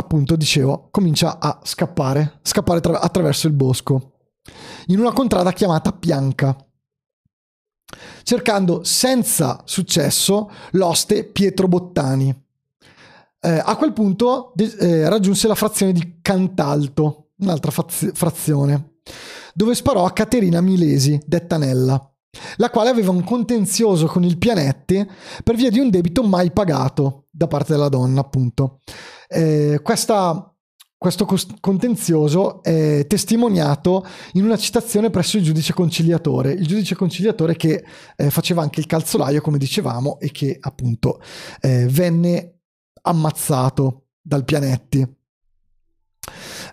appunto dicevo, comincia a scappare, scappare tra- attraverso il bosco, in una contrada chiamata Pianca, cercando senza successo l'oste Pietro Bottani. Eh, a quel punto de- eh, raggiunse la frazione di Cantalto, un'altra faz- frazione, dove sparò a Caterina Milesi, detta Nella la quale aveva un contenzioso con il pianetti per via di un debito mai pagato da parte della donna, appunto. Eh, questa, questo contenzioso è testimoniato in una citazione presso il giudice conciliatore, il giudice conciliatore che eh, faceva anche il calzolaio, come dicevamo, e che appunto eh, venne ammazzato dal Pianetti.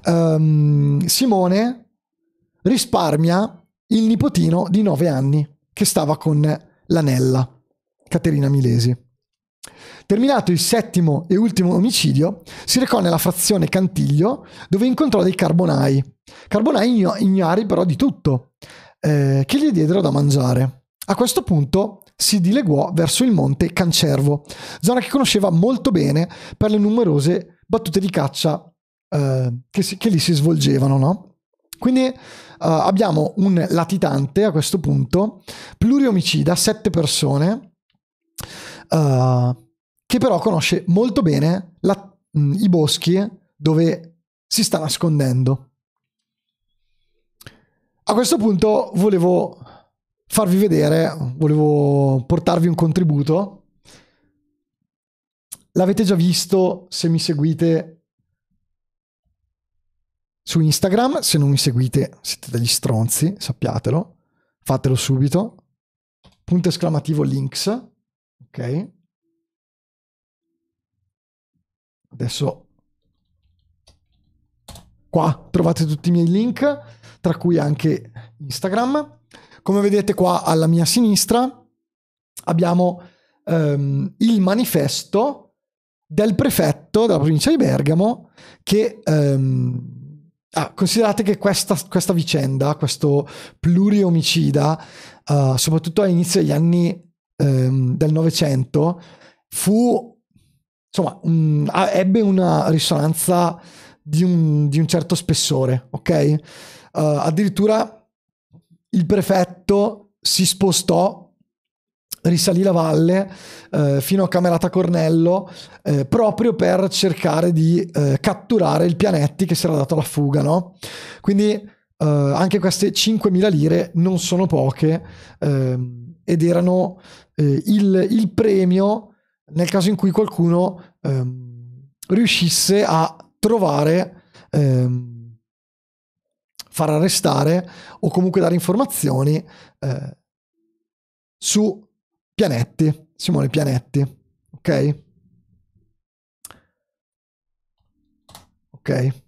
Um, Simone risparmia il nipotino di 9 anni che stava con l'anella, Caterina Milesi. Terminato il settimo e ultimo omicidio, si recò nella frazione Cantiglio dove incontrò dei carbonai. Carbonai ignari però di tutto, eh, che gli diedero da mangiare. A questo punto si dileguò verso il monte Cancervo, zona che conosceva molto bene per le numerose battute di caccia eh, che, si, che, lì si svolgevano. No? Quindi eh, abbiamo un latitante a questo punto, pluriomicida, sette persone, uh, che però conosce molto bene la, mh, i boschi dove si sta nascondendo. A questo punto volevo farvi vedere, volevo portarvi un contributo. L'avete già visto se mi seguite su Instagram, se non mi seguite siete degli stronzi, sappiatelo, fatelo subito. Punto esclamativo links. Ok? Adesso qua trovate tutti i miei link, tra cui anche Instagram. Come vedete qua alla mia sinistra abbiamo ehm, il manifesto del prefetto della provincia di Bergamo che ehm, Ah, considerate che questa, questa, vicenda, questo pluriomicida, uh, soprattutto all'inizio degli anni ehm, del Novecento fu insomma un, mm, ebbe una risonanza di un, di un certo spessore, ok? Uh, addirittura il prefetto si spostò risalì la valle eh, fino a Camerata Cornello eh, proprio per cercare di eh, catturare il Pianetti che si era dato alla fuga, no? Quindi eh, anche queste 5.000 lire non sono poche ehm, ed erano eh, il, il, premio nel caso in cui qualcuno ehm, riuscisse a trovare, ehm, far arrestare o comunque dare informazioni eh, su Pianetti, Simone Pianetti, ok? Ok.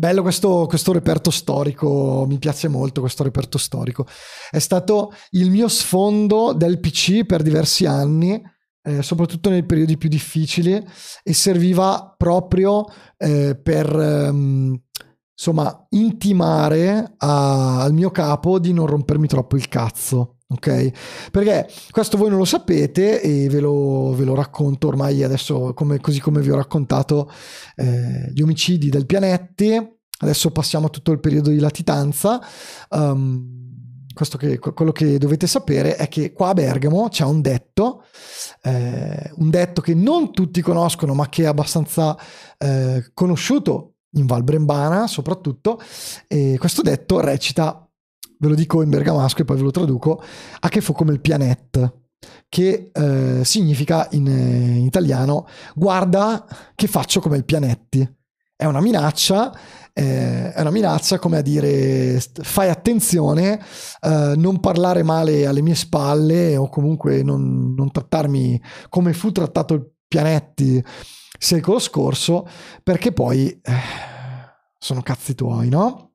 Bello questo, questo reperto storico, mi piace molto questo reperto storico. È stato il mio sfondo del PC per diversi anni, eh, soprattutto nei periodi più difficili, e serviva proprio eh, per... Ehm, insomma, intimare a, al mio capo di non rompermi troppo il cazzo. Ok? Perché questo voi non lo sapete e ve lo, ve lo racconto ormai adesso, come, così come vi ho raccontato eh, gli omicidi del pianeta. Adesso passiamo a tutto il periodo di latitanza. Um, che, quello che dovete sapere è che qua a Bergamo c'è un detto, eh, un detto che non tutti conoscono, ma che è abbastanza eh, conosciuto in Val Brembana soprattutto. E questo detto recita ve lo dico in bergamasco e poi ve lo traduco, a che fu come il pianet, che eh, significa in, eh, in italiano guarda che faccio come il pianetti. È una minaccia eh, è una minaccia come a dire fai attenzione, eh, non parlare male alle mie spalle o comunque non, non, trattarmi come fu trattato il Pianetti secolo scorso, perché poi eh, sono cazzi tuoi, no?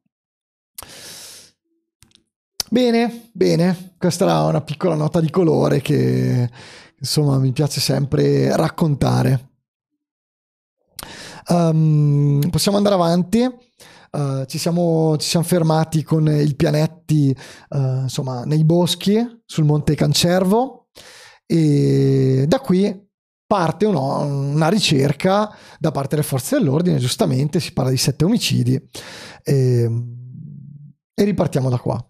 Bene, bene, questa era una piccola nota di colore che insomma mi piace sempre raccontare. Um, possiamo andare avanti. Uh, ci, siamo, ci, siamo, fermati con i pianetti uh, insomma, nei boschi sul monte Cancervo e da qui parte uno, una ricerca da parte delle forze dell'ordine, giustamente si parla di sette omicidi e, ehm, e ripartiamo da qua.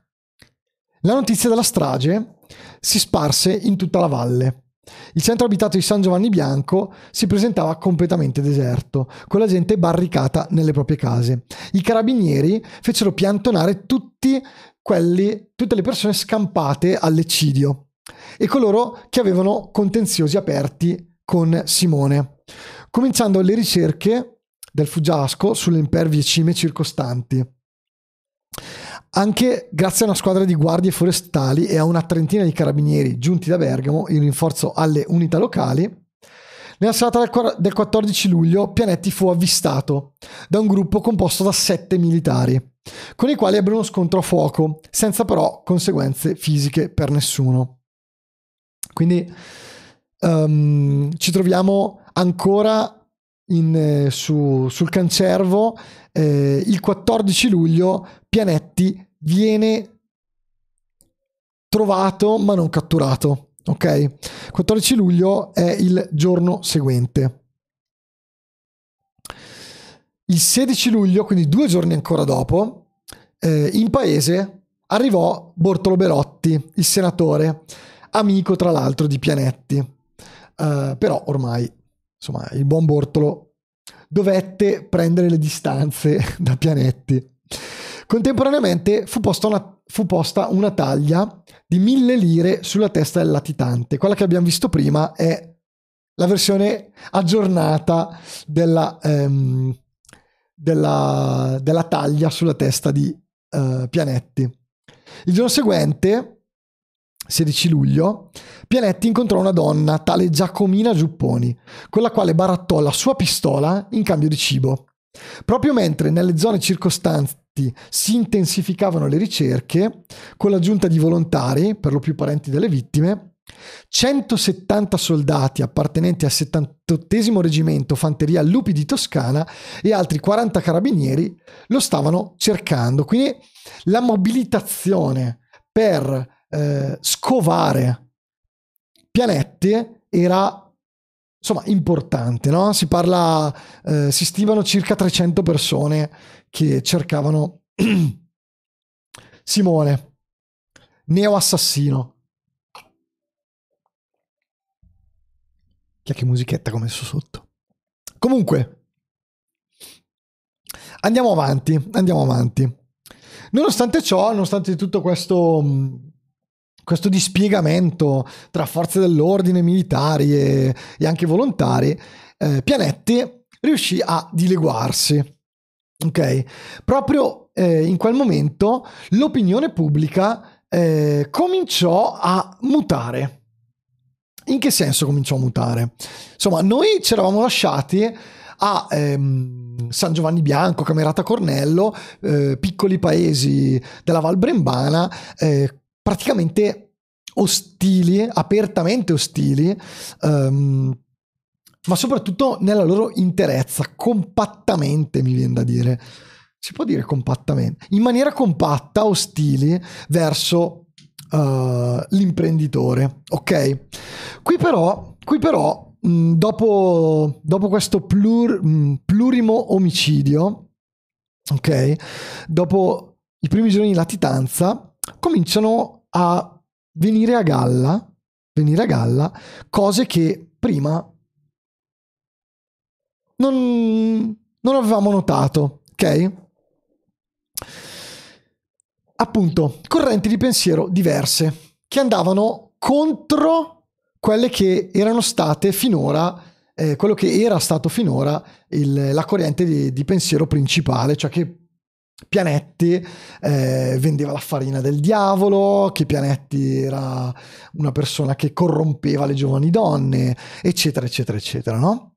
La notizia della strage si sparse in tutta la valle. Il centro abitato di San Giovanni Bianco si presentava completamente deserto, con la gente barricata nelle proprie case. I carabinieri fecero piantonare quelli, tutte le persone scampate all'eccidio e coloro che avevano contenziosi aperti con Simone, cominciando le ricerche del fuggiasco sulle impervie cime circostanti. Anche grazie a una squadra di guardie forestali e a una trentina di carabinieri giunti da Bergamo in rinforzo alle unità locali, nella serata del 14 luglio Pianetti fu avvistato da un gruppo composto da sette militari, con i quali ebbe uno scontro a fuoco, senza però conseguenze fisiche per nessuno. Quindi um, ci troviamo ancora in, eh, su, sul cancervo, eh, il 14 luglio Pianetti viene trovato ma non catturato. Ok? 14 luglio è il giorno seguente. Il 16 luglio, quindi due giorni ancora dopo, eh, in paese arrivò Bortolo Berotti, il senatore, amico tra l'altro di Pianetti, eh, però ormai insomma, il buon Bortolo dovette prendere le distanze da Pianetti. Contemporaneamente fu posta, una, fu posta una taglia di mille lire sulla testa del latitante. Quella che abbiamo visto prima è la versione aggiornata della, ehm, della, della, taglia sulla testa di eh, Pianetti. Il giorno seguente, 16 luglio, Pianetti incontrò una donna, tale Giacomina Giupponi, con la quale barattò la sua pistola in cambio di cibo. Proprio mentre nelle zone circostanti si intensificavano le ricerche, con l'aggiunta di volontari, per lo più parenti delle vittime, 170 soldati appartenenti al 78 reggimento Fanteria Lupi di Toscana e altri 40 carabinieri lo stavano cercando. Quindi la mobilitazione per eh, scovare pianete era insomma importante, no? si parla, eh, si stimano circa 300 persone che cercavano Simone, neo assassino. Che, che musichetta che ho messo sotto. Comunque, andiamo avanti, andiamo avanti. Nonostante ciò, nonostante tutto questo questo dispiegamento tra forze dell'ordine, militari e, e anche volontari, eh, Pianetti riuscì a dileguarsi. Ok? Proprio eh, in quel momento l'opinione pubblica eh, cominciò a mutare. In che senso cominciò a mutare? Insomma, noi ci eravamo lasciati a ehm, San Giovanni Bianco, Camerata Cornello, eh, piccoli paesi della Val Brembana, eh, praticamente ostili, apertamente ostili, um, ma soprattutto nella loro interezza, compattamente mi viene da dire, si può dire compattamente, in maniera compatta, ostili verso uh, l'imprenditore, ok? Qui però, qui però mh, dopo, dopo, questo plur, mh, plurimo omicidio, ok? Dopo i primi giorni di latitanza, cominciano a venire a galla, venire a galla cose che prima non, non avevamo notato, ok? Appunto, correnti di pensiero diverse che andavano contro quelle che erano state finora eh, quello che era stato finora il, la corrente di, di, pensiero principale, cioè che Pianetti eh, vendeva la farina del diavolo, che Pianetti era una persona che corrompeva le giovani donne, eccetera, eccetera, eccetera, no?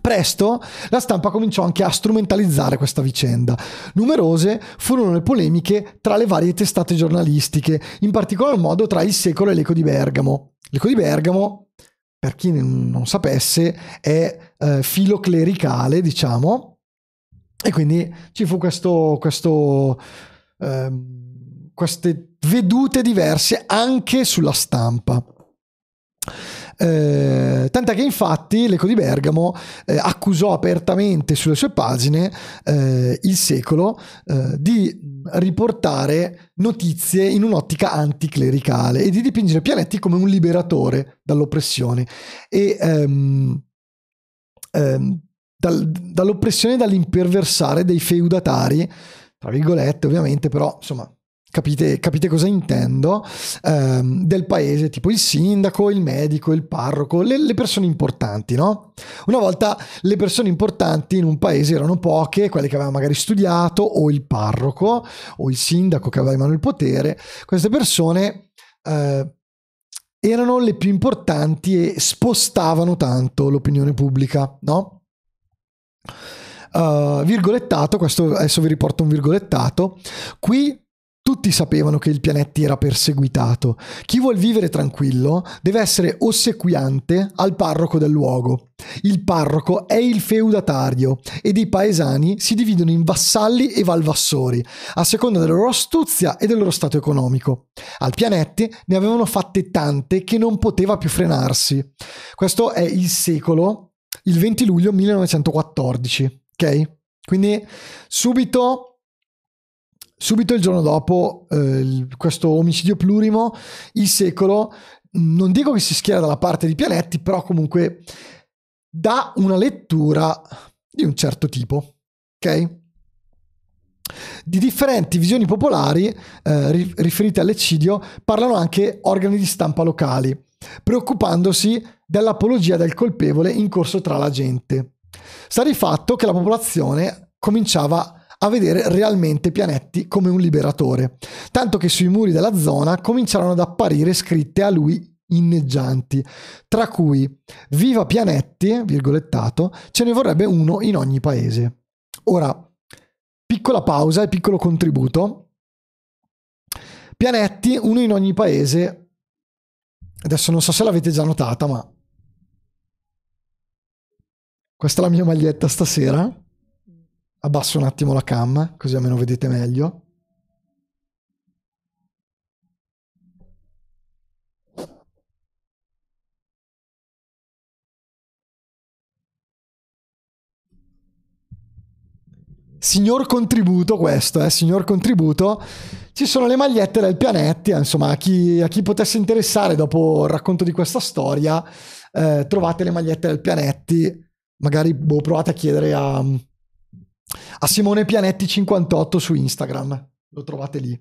Presto la stampa cominciò anche a strumentalizzare questa vicenda. Numerose furono le polemiche tra le varie testate giornalistiche, in particolar modo tra il secolo e l'Eco di Bergamo. L'Eco di Bergamo, per chi non sapesse, è eh, filoclericale, diciamo, e quindi ci fu questo, questo eh, queste vedute diverse anche sulla stampa. Eh, tant'è che infatti l'Eco di Bergamo eh, accusò apertamente sulle sue pagine eh, il secolo eh, di riportare notizie in un'ottica anticlericale e di dipingere Pianetti come un liberatore dall'oppressione. E ehm, ehm, dal, dall'oppressione e dall'imperversare dei feudatari, tra virgolette ovviamente, però insomma Capite, capite, cosa intendo, ehm, del paese, tipo il sindaco, il medico, il parroco, le, le, persone importanti, no? Una volta le persone importanti in un paese erano poche, quelle che avevano magari studiato, o il parroco, o il sindaco che aveva in mano il potere, queste persone eh, erano le più importanti e spostavano tanto l'opinione pubblica, no? Uh, virgolettato, questo adesso vi riporto un virgolettato, qui tutti sapevano che il pianetti era perseguitato. Chi vuol vivere tranquillo deve essere ossequiante al parroco del luogo. Il parroco è il feudatario ed i paesani si dividono in vassalli e valvassori, a seconda della loro astuzia e del loro stato economico. Al pianetti ne avevano fatte tante che non poteva più frenarsi. Questo è il secolo il 20 luglio 1914, ok? Quindi subito, subito il giorno dopo eh, questo omicidio plurimo, il secolo, non dico che si schiera dalla parte di Pianetti, però comunque dà una lettura di un certo tipo, ok? Di differenti visioni popolari eh, riferite all'eccidio parlano anche organi di stampa locali preoccupandosi dell'apologia del colpevole in corso tra la gente. Sta di fatto che la popolazione cominciava a vedere realmente Pianetti come un liberatore, tanto che sui muri della zona cominciarono ad apparire scritte a lui inneggianti, tra cui Viva Pianetti, virgolettato, ce ne vorrebbe uno in ogni paese. Ora, piccola pausa e piccolo contributo. Pianetti, uno in ogni paese, Adesso non so se l'avete già notata, ma questa è la mia maglietta stasera. Abbasso un attimo la cam, così almeno vedete meglio. Signor contributo questo, eh, signor contributo ci sono le magliette del Pianetti, insomma a chi, a chi potesse interessare dopo il racconto di questa storia, eh, trovate le magliette del Pianetti, magari boh, provate a chiedere a, a Simone Pianetti 58 su Instagram, lo trovate lì.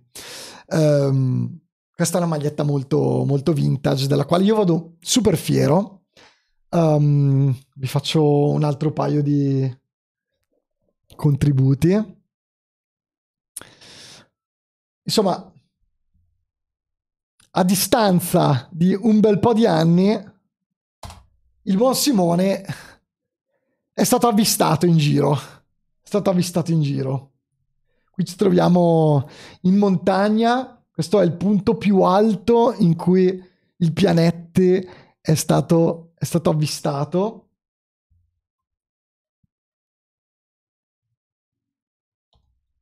Um, questa è una maglietta molto, molto vintage della quale io vado super fiero. Um, vi faccio un altro paio di contributi. Insomma, a distanza di un bel po' di anni, il buon Simone è stato avvistato in giro. È stato avvistato in giro. Qui ci troviamo in montagna. Questo è il punto più alto in cui il pianeta è stato, è stato avvistato.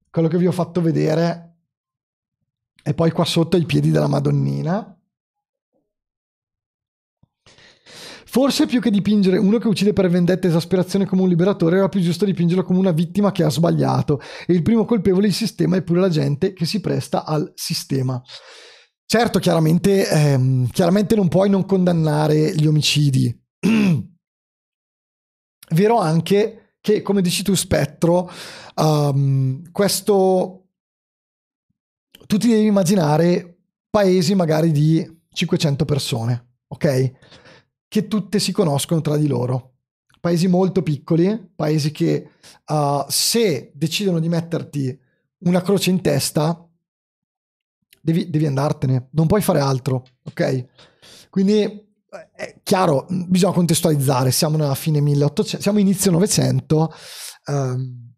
Quello che vi ho fatto vedere e poi qua sotto i piedi della Madonnina. Forse più che dipingere uno che uccide per vendetta e esasperazione come un liberatore, era più giusto dipingerlo come una vittima che ha sbagliato. E il primo colpevole è il sistema e pure la gente che si presta al sistema. Certo, chiaramente, ehm, chiaramente non puoi non condannare gli omicidi. Vero anche che, come dici tu, Spettro, um, questo tu ti devi immaginare paesi magari di 500 persone, ok? Che tutte si conoscono tra di loro. Paesi molto piccoli, paesi che uh, se decidono di metterti una croce in testa, devi, devi andartene, non puoi fare altro, ok? Quindi eh, è chiaro, mm, bisogna contestualizzare, siamo nella fine 1800, siamo inizio 900, um, ehm,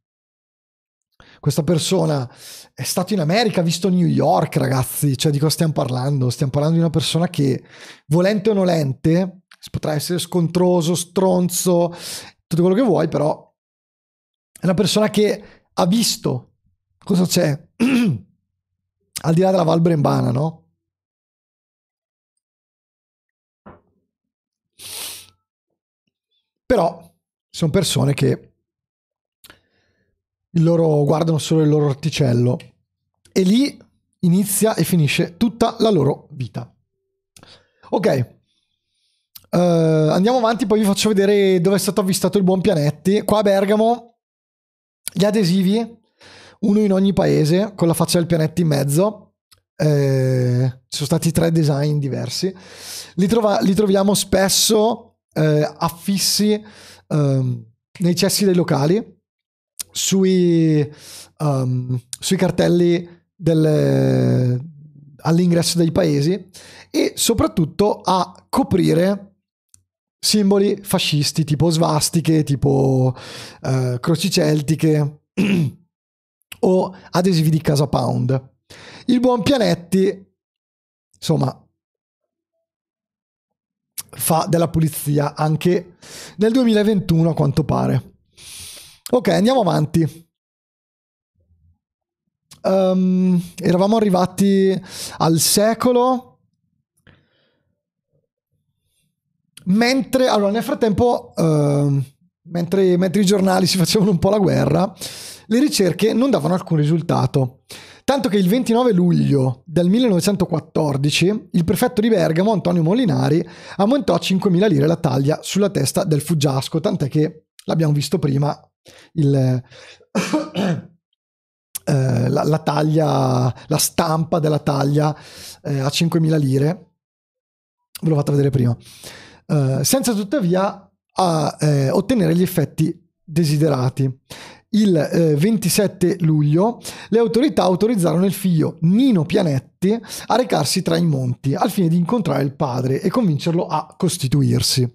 questa persona è stato in America, ha visto New York, ragazzi, cioè di cosa stiamo parlando? Stiamo parlando di una persona che, volente o nolente, potrà essere scontroso, stronzo, tutto quello che vuoi, però è una persona che ha visto cosa c'è al di là della Val Brembana, no? Però sono persone che loro, guardano solo il loro orticello e lì inizia e finisce tutta la loro vita. Ok, uh, andiamo avanti, poi vi faccio vedere dove è stato avvistato il buon Pianetti. Qua a Bergamo gli adesivi, uno in ogni paese, con la faccia del Pianetti in mezzo. Eh, ci sono stati tre design diversi. Li, trova- li troviamo spesso eh, affissi eh, nei cessi dei locali sui, um, sui cartelli delle, all'ingresso dei paesi e soprattutto a coprire simboli fascisti tipo svastiche, tipo uh, croci celtiche o adesivi di Casa Pound. Il buon Pianetti, insomma, fa della pulizia anche nel 2021 a quanto pare. Ok, andiamo avanti. Um, eravamo arrivati al secolo. Mentre, allora, nel frattempo, uh, mentre, mentre i giornali si facevano un po' la guerra, le ricerche non davano alcun risultato. Tanto che il 29 luglio del 1914 il prefetto di Bergamo, Antonio Molinari, aumentò a 5.000 lire la taglia sulla testa del fuggiasco, tant'è che l'abbiamo visto prima, il, eh, la, la, taglia, la stampa della taglia eh, a 5.000 lire. Ve l'ho fatta vedere prima. Eh, senza tuttavia a, eh, ottenere gli effetti desiderati il eh, 27 luglio le autorità autorizzarono il figlio Nino Pianetti a recarsi tra i monti al fine di incontrare il padre e convincerlo a costituirsi.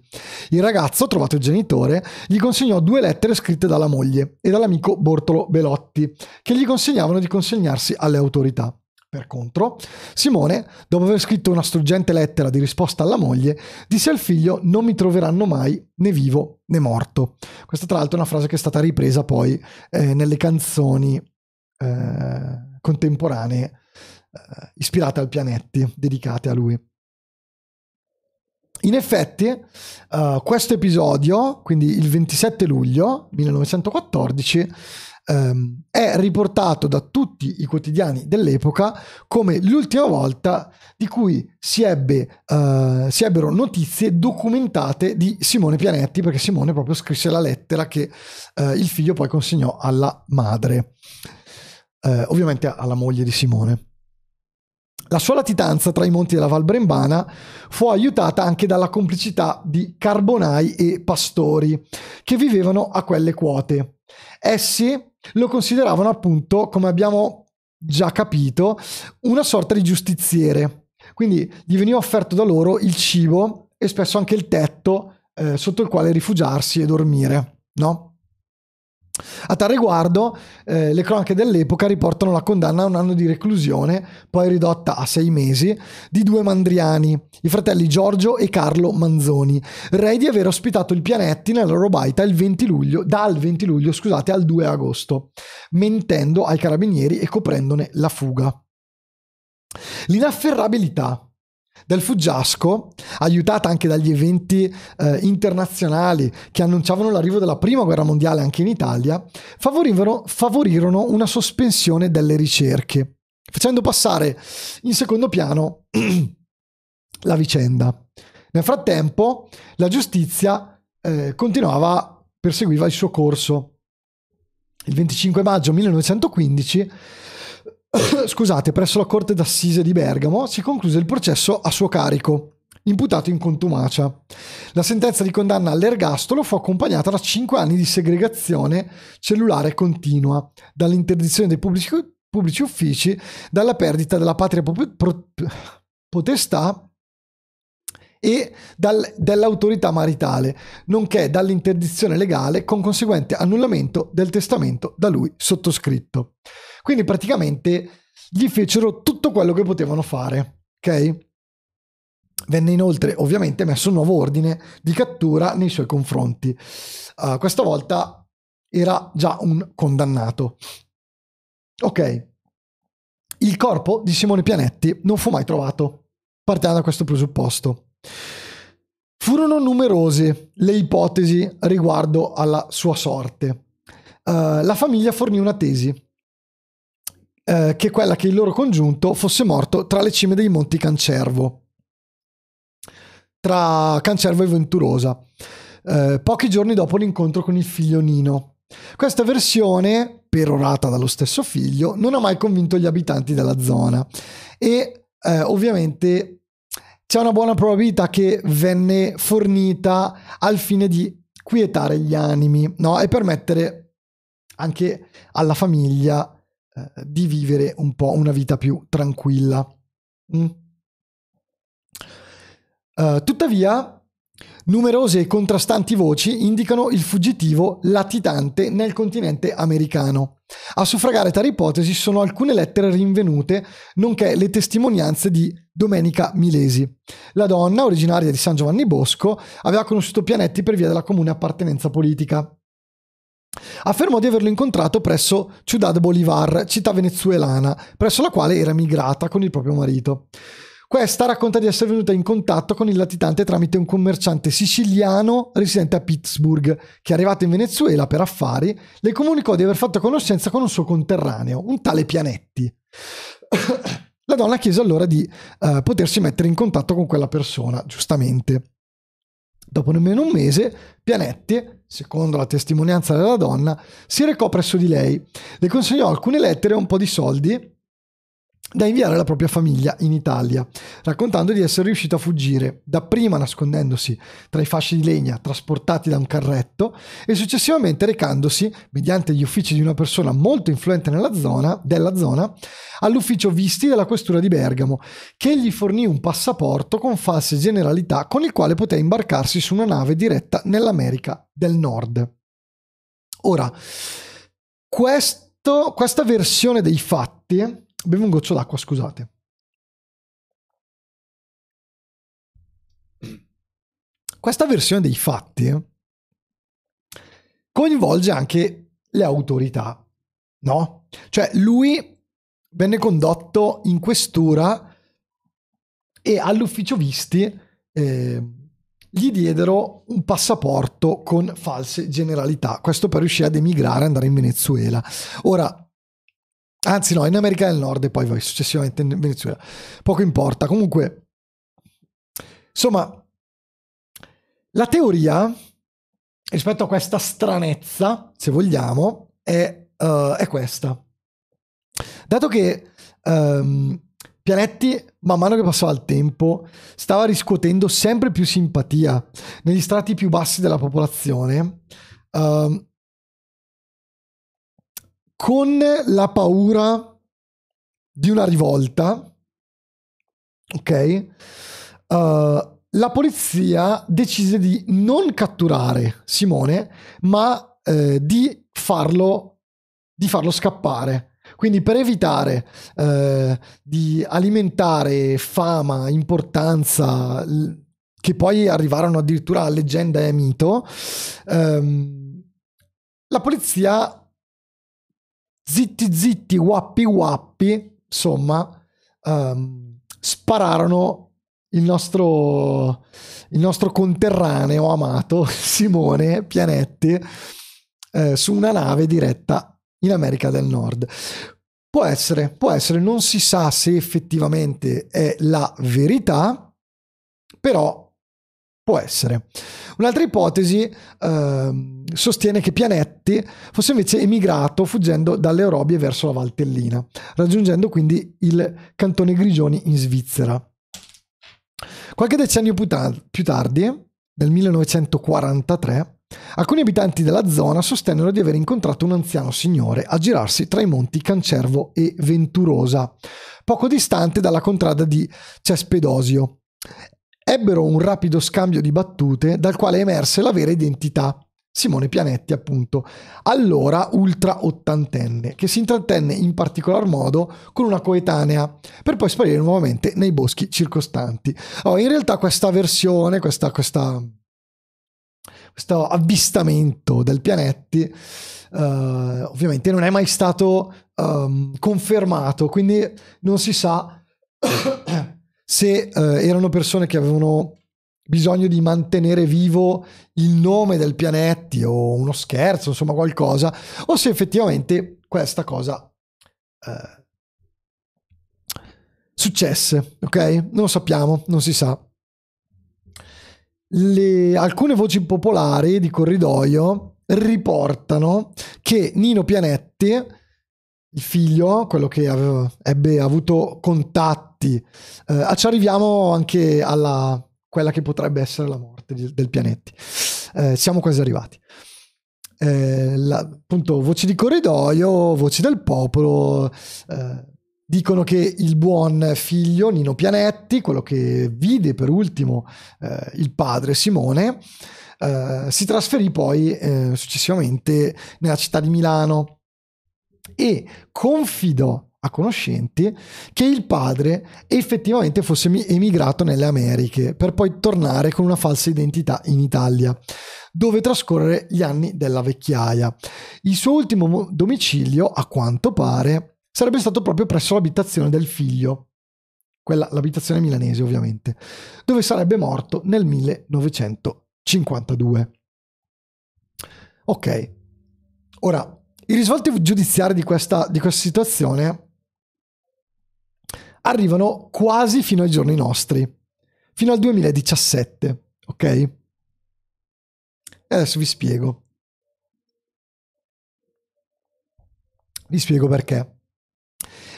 Il ragazzo, trovato il genitore, gli consegnò due lettere scritte dalla moglie e dall'amico Bortolo Belotti, che gli consigliavano di consegnarsi alle autorità. Per contro, Simone, dopo aver scritto una struggente lettera di risposta alla moglie, disse al figlio non mi troveranno mai né vivo né morto. Questa tra l'altro è una frase che è stata ripresa poi eh, nelle canzoni eh, contemporanee eh, ispirate al Pianetti, dedicate a lui. In effetti, uh, questo episodio, quindi il 27 luglio 1914, ehm, è riportato da tutti i quotidiani dell'epoca come l'ultima volta di cui si, ebbe, eh, si ebbero notizie documentate di Simone Pianetti, perché Simone proprio scrisse la lettera che eh, il figlio poi consegnò alla madre, eh, ovviamente alla moglie di Simone. La sua latitanza tra i monti della Val Brembana fu aiutata anche dalla complicità di carbonai e pastori che vivevano a quelle quote. Essi lo consideravano appunto, come abbiamo già capito, una sorta di giustiziere. Quindi gli veniva offerto da loro il cibo e spesso anche il tetto eh, sotto il quale rifugiarsi e dormire, no? A tal riguardo, eh, le cronache dell'epoca riportano la condanna a un anno di reclusione, poi ridotta a sei mesi, di due mandriani, i fratelli Giorgio e Carlo Manzoni, re di aver ospitato il Pianetti nella loro baita il 20 luglio, dal 20 luglio scusate, al 2 agosto, mentendo ai carabinieri e coprendone la fuga. L'inafferrabilità del Fuggiasco, aiutata anche dagli eventi eh, internazionali che annunciavano l'arrivo della prima guerra mondiale anche in Italia, favorirono una sospensione delle ricerche, facendo passare in secondo piano la vicenda. Nel frattempo, la giustizia eh, continuava, perseguiva il suo corso. Il 25 maggio 1915 scusate, presso la Corte d'Assise di Bergamo si concluse il processo a suo carico, imputato in contumacia. La sentenza di condanna all'ergastolo fu accompagnata da 5 anni di segregazione cellulare continua, dall'interdizione dei pubblici, pubblici uffici, dalla perdita della patria pop- pro- potestà e dal, dell'autorità maritale, nonché dall'interdizione legale con conseguente annullamento del testamento da lui sottoscritto. Quindi praticamente gli fecero tutto quello che potevano fare, ok? Venne inoltre ovviamente messo un nuovo ordine di cattura nei suoi confronti. Uh, questa volta era già un condannato. Ok, il corpo di Simone Pianetti non fu mai trovato, partendo da questo presupposto. Furono numerose le ipotesi riguardo alla sua sorte. Uh, la famiglia fornì una tesi, eh, che quella che il loro congiunto fosse morto tra le cime dei monti Cancervo, tra Cancervo e Venturosa, eh, pochi giorni dopo l'incontro con il figlio Nino. Questa versione, perorata dallo stesso figlio, non ha mai convinto gli abitanti della zona e eh, ovviamente c'è una buona probabilità che venne fornita al fine di quietare gli animi no? e permettere anche alla famiglia eh, di vivere un po' una vita più tranquilla. Mm. Uh, tuttavia, numerose e contrastanti voci indicano il fuggitivo latitante nel continente americano. A suffragare tale ipotesi sono alcune lettere rinvenute, nonché le testimonianze di Domenica Milesi. La donna, originaria di San Giovanni Bosco, aveva conosciuto Pianetti per via della comune appartenenza politica. Affermò di averlo incontrato presso Ciudad Bolivar, città venezuelana, presso la quale era migrata con il proprio marito. Questa racconta di essere venuta in contatto con il latitante tramite un commerciante siciliano residente a Pittsburgh, che arrivato in Venezuela per affari, le comunicò di aver fatto conoscenza con un suo conterraneo, un tale Pianetti. la donna chiese allora di eh, potersi mettere in contatto con quella persona, giustamente. Dopo nemmeno un mese, Pianetti, secondo la testimonianza della donna, si recò presso di lei, le consegnò alcune lettere e un po' di soldi da inviare la propria famiglia in Italia, raccontando di essere riuscito a fuggire, dapprima nascondendosi tra i fasci di legna trasportati da un carretto e successivamente recandosi, mediante gli uffici di una persona molto influente nella zona, della zona, all'ufficio visti della questura di Bergamo, che gli fornì un passaporto con false generalità con il quale poté imbarcarsi su una nave diretta nell'America del Nord. Ora, questo, questa versione dei fatti Bevo un goccio d'acqua, scusate. Questa versione dei fatti coinvolge anche le autorità, no? Cioè lui venne condotto in questura e all'ufficio visti eh, gli diedero un passaporto con false generalità, questo per riuscire ad emigrare e andare in Venezuela. Ora, Anzi no, in America del Nord e poi successivamente in Venezuela. Poco importa. Comunque, insomma, la teoria rispetto a questa stranezza, se vogliamo, è, uh, è questa. Dato che um, Pianetti, man mano che passava il tempo, stava riscuotendo sempre più simpatia negli strati più bassi della popolazione, um, con la paura di una rivolta, ok? Uh, la polizia decise di non catturare Simone, ma eh, di, farlo, di farlo scappare. Quindi per evitare eh, di alimentare fama, importanza, che poi arrivarono addirittura a leggenda e mito, ehm, la polizia zitti zitti, wappi wappi, insomma, um, spararono il nostro, il nostro, conterraneo amato Simone Pianetti eh, su una nave diretta in America del Nord. Può essere, può essere, non si sa se effettivamente è la verità, però Può essere. Un'altra ipotesi eh, sostiene che Pianetti fosse invece emigrato fuggendo dalle Orobie verso la Valtellina, raggiungendo quindi il cantone Grigioni in Svizzera. Qualche decennio più, tar- più tardi, nel 1943, alcuni abitanti della zona sostennero di aver incontrato un anziano signore a girarsi tra i monti Cancervo e Venturosa, poco distante dalla contrada di Cespedosio. Ebbero un rapido scambio di battute dal quale emerse la vera identità. Simone Pianetti, appunto, allora ultra ottantenne, che si intrattenne in particolar modo con una coetanea, per poi sparire nuovamente nei boschi circostanti. Oh, in realtà questa versione, questa, questa, questo avvistamento del Pianetti, uh, ovviamente non è mai stato um, confermato, quindi non si sa se eh, erano persone che avevano bisogno di mantenere vivo il nome del pianetti o uno scherzo, insomma qualcosa, o se effettivamente questa cosa eh, successe, ok? Non lo sappiamo, non si sa. Le, alcune voci popolari di corridoio riportano che Nino Pianetti, il figlio, quello che aveva, ebbe avuto contatto infatti eh, ah, ci arriviamo anche alla quella che potrebbe essere la morte di, del pianeta. Eh, siamo quasi arrivati. Eh, la, appunto, voci di corridoio, voci del popolo. Eh, dicono che il buon figlio Nino Pianetti, quello che vide per ultimo eh, il padre Simone, eh, si trasferì poi eh, successivamente nella città di Milano e confidò a conoscenti che il padre effettivamente fosse emigrato nelle Americhe per poi tornare con una falsa identità in Italia dove trascorrere gli anni della vecchiaia. Il suo ultimo domicilio, a quanto pare, sarebbe stato proprio presso l'abitazione del figlio, quella, l'abitazione milanese ovviamente, dove sarebbe morto nel 1952. Ok, ora i risvolti giudiziari di questa, di questa situazione arrivano quasi fino ai giorni nostri, fino al 2017, ok? E adesso vi spiego. Vi spiego perché.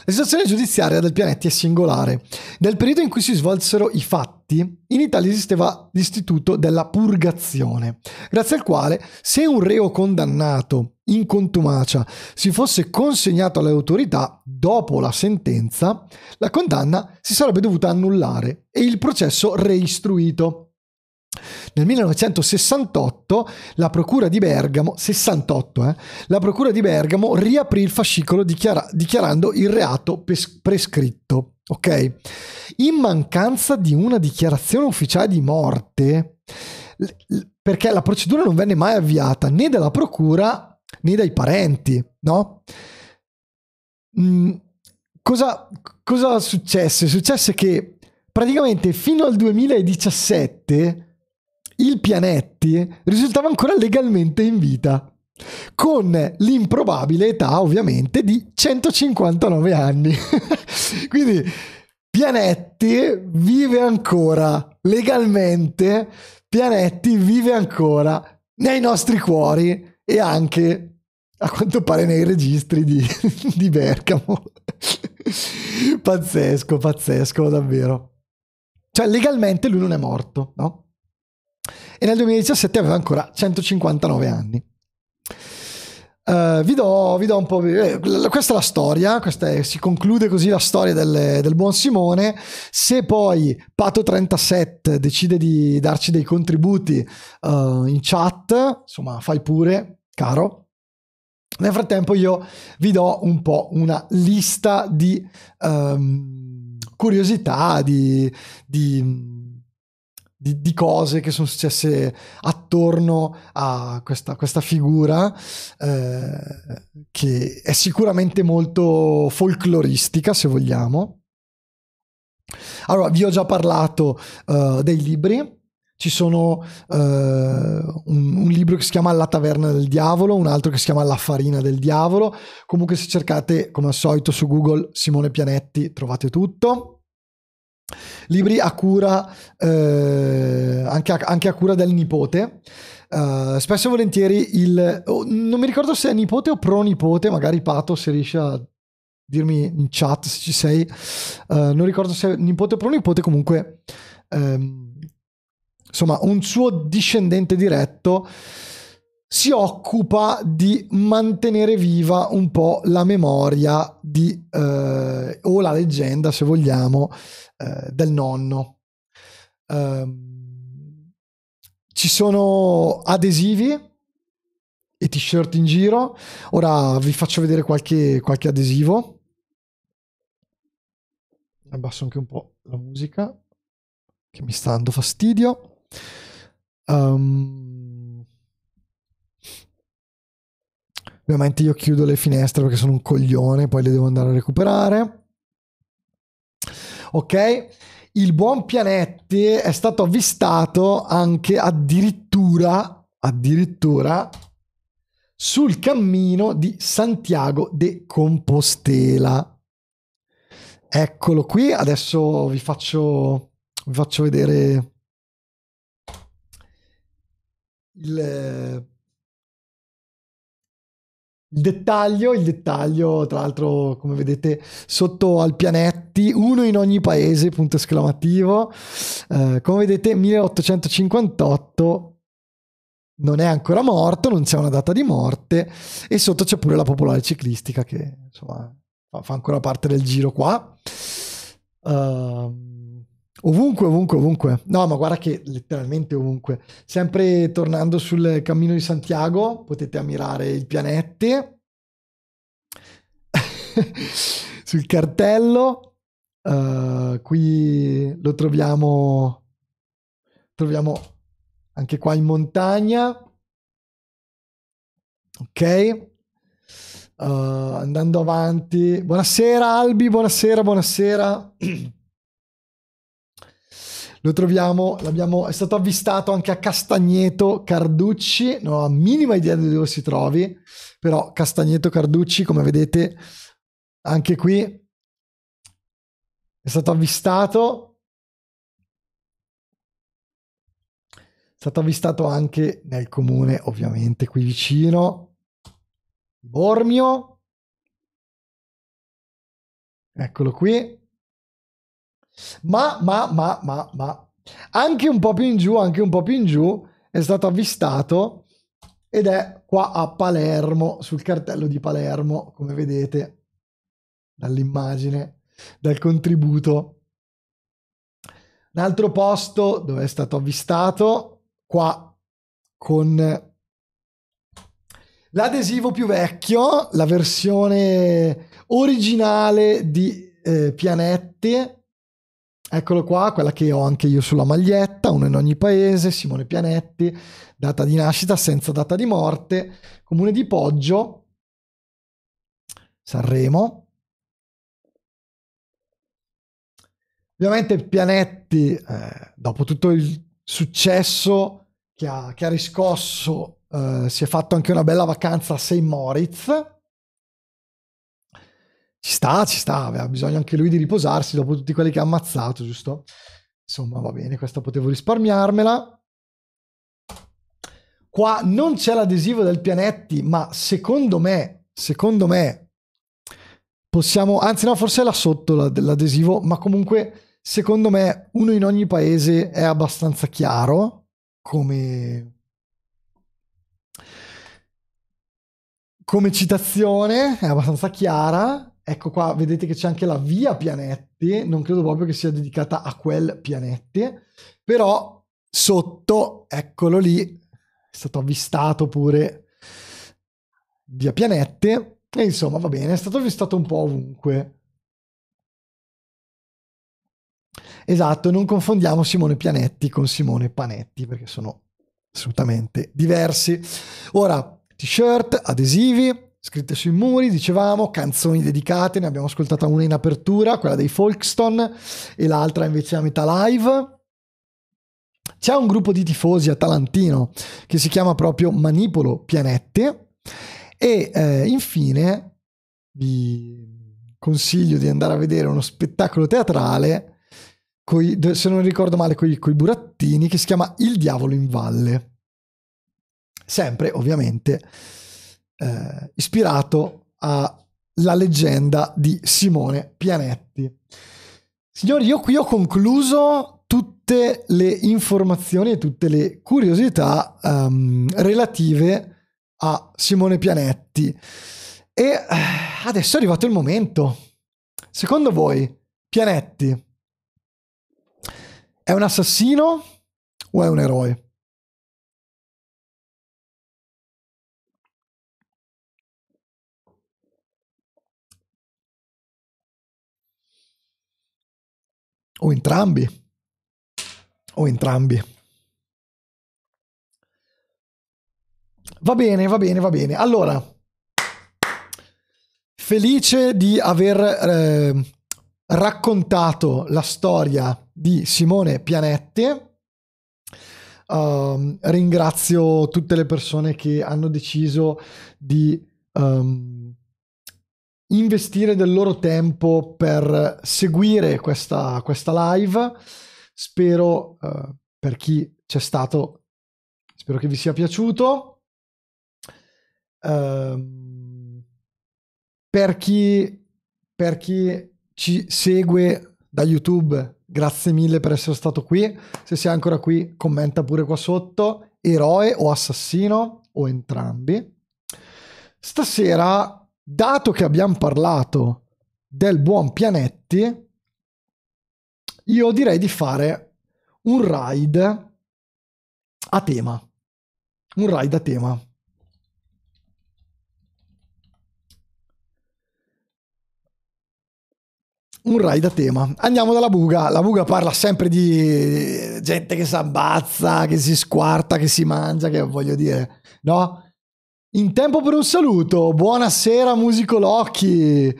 La situazione giudiziaria del pianeta è singolare. Nel periodo in cui si svolsero i fatti, infatti, in Italia esisteva l'istituto della purgazione, grazie al quale se un reo condannato in contumacia si fosse consegnato alle autorità dopo la sentenza, la condanna si sarebbe dovuta annullare e il processo reistruito. Nel 1968 la procura di Bergamo, 68, eh, la procura di Bergamo riaprì il fascicolo dichiara- dichiarando il reato pes- prescritto. Ok? In mancanza di una dichiarazione ufficiale di morte, l- l- perché la procedura non venne mai avviata né dalla procura né dai parenti, no? Mm, cosa, cosa successe? Successe che praticamente fino al 2017 il Pianetti risultava ancora legalmente in vita, con l'improbabile età ovviamente di 159 anni. Quindi Pianetti vive ancora legalmente, Pianetti vive ancora nei nostri cuori e anche a quanto pare nei registri di, di Bergamo. pazzesco, pazzesco davvero. Cioè legalmente lui non è morto, no? e nel 2017 aveva ancora 159 anni. Uh, vi, do, vi, do, un po'. Eh, questa è la storia, è, si conclude così la storia del, del, buon Simone. Se poi Pato37 decide di darci dei contributi uh, in chat, insomma, fai pure, caro. Nel frattempo, io vi do un po' una lista di um, curiosità, di, di di, di cose che sono successe attorno a questa, questa figura eh, che è sicuramente molto folcloristica, se vogliamo. Allora, vi ho già parlato uh, dei libri. Ci sono uh, un, un, libro che si chiama La taverna del diavolo, un altro che si chiama La farina del diavolo. Comunque, se cercate come al solito su Google Simone Pianetti, trovate tutto libri a cura, eh, anche, a, anche, a, cura del nipote. Uh, spesso e volentieri il... Oh, non mi ricordo se è nipote o pronipote, magari Pato se riesce a dirmi in chat se ci sei. Uh, non ricordo se è nipote o pronipote, comunque... Um, insomma, un suo discendente diretto si occupa di mantenere viva un po' la memoria di, eh, o la leggenda, se vogliamo, eh, del nonno. Eh, ci sono adesivi e t-shirt in giro. Ora vi faccio vedere qualche, qualche adesivo. Abbasso anche un po' la musica che mi sta dando fastidio. Um, Ovviamente io chiudo le finestre perché sono un coglione, poi le devo andare a recuperare. Ok? Il buon pianetti è stato avvistato anche addirittura, addirittura sul cammino di Santiago de Compostela. Eccolo qui, adesso vi faccio, vi faccio vedere il il dettaglio, il dettaglio, tra l'altro, come vedete, sotto al pianetti, uno in ogni paese, punto esclamativo. Eh, come vedete, 1858 non è ancora morto, non c'è una data di morte, e sotto c'è pure la popolare ciclistica che, insomma, fa ancora parte del giro qua. Uh, Ovunque, ovunque, ovunque. No, ma guarda che letteralmente ovunque. Sempre tornando sul cammino di Santiago, potete ammirare il pianete. sul cartello, uh, qui lo troviamo, troviamo anche qua in montagna. Ok. Uh, andando avanti. Buonasera Albi, buonasera, buonasera. Lo troviamo, è stato avvistato anche a Castagneto Carducci, non ho la minima idea di dove si trovi, però Castagneto Carducci, come vedete, anche qui è stato avvistato. È stato avvistato anche nel comune, ovviamente, qui vicino, Bormio. Eccolo qui. Ma, ma, ma, ma, ma, anche un po' più in giù, anche un po' più in giù, è stato avvistato ed è qua a Palermo, sul cartello di Palermo, come vedete dall'immagine, dal contributo. Un altro posto dove è stato avvistato, qua con l'adesivo più vecchio, la versione originale di eh, Pianetti Eccolo qua, quella che ho anche io sulla maglietta, uno in ogni paese, Simone Pianetti, data di nascita senza data di morte, comune di Poggio, Sanremo. Ovviamente Pianetti, eh, dopo tutto il successo che ha, che ha riscosso, eh, si è fatto anche una bella vacanza a St. Moritz, ci sta, ci sta, aveva bisogno anche lui di riposarsi dopo tutti quelli che ha ammazzato, giusto? Insomma, va bene, questa potevo risparmiarmela. Qua non c'è l'adesivo del Pianetti, ma secondo me, secondo me, possiamo, anzi no, forse è là sotto l'adesivo, ma comunque secondo me uno in ogni paese è abbastanza chiaro come, come citazione, è abbastanza chiara Ecco qua, vedete che c'è anche la via pianetti non credo proprio che sia dedicata a quel pianetti però sotto, eccolo lì, è stato avvistato pure via pianetti e insomma va bene, è stato avvistato un po' ovunque. Esatto, non confondiamo Simone Pianetti con Simone Panetti perché sono assolutamente diversi. Ora, t-shirt, adesivi, scritte sui muri, dicevamo, canzoni dedicate, ne abbiamo ascoltata una in apertura, quella dei Folkestone e l'altra invece a metà live. C'è un gruppo di tifosi a Talantino che si chiama proprio Manipolo Pianette e eh, infine vi consiglio di andare a vedere uno spettacolo teatrale coi, se non ricordo male con i burattini che si chiama Il diavolo in valle sempre ovviamente eh, ispirato alla leggenda di Simone Pianetti. Signori, io qui ho concluso tutte le informazioni e tutte le curiosità um, relative a Simone Pianetti. E eh, adesso è arrivato il momento. Secondo voi, Pianetti è un assassino o è un eroe? o entrambi, o entrambi. Va bene, va bene, va bene. Allora, felice di aver eh, raccontato la storia di Simone Pianetti Uh, ringrazio tutte le persone che hanno deciso di um, investire del loro tempo per seguire questa, questa live. Spero uh, per chi c'è stato, spero che vi sia piaciuto. Uh, per, chi, per chi ci segue da YouTube, grazie mille per essere stato qui. Se sei ancora qui, commenta pure qua sotto, eroe o assassino o entrambi. Stasera dato che abbiamo parlato del buon pianetti, io direi di fare un ride a tema. Un ride a tema. un ride a tema. Andiamo dalla Buga. La Buga parla sempre di gente che si abbazza, che si squarta, che si mangia, che voglio dire, no? In tempo per un saluto, buonasera Musico Locchi,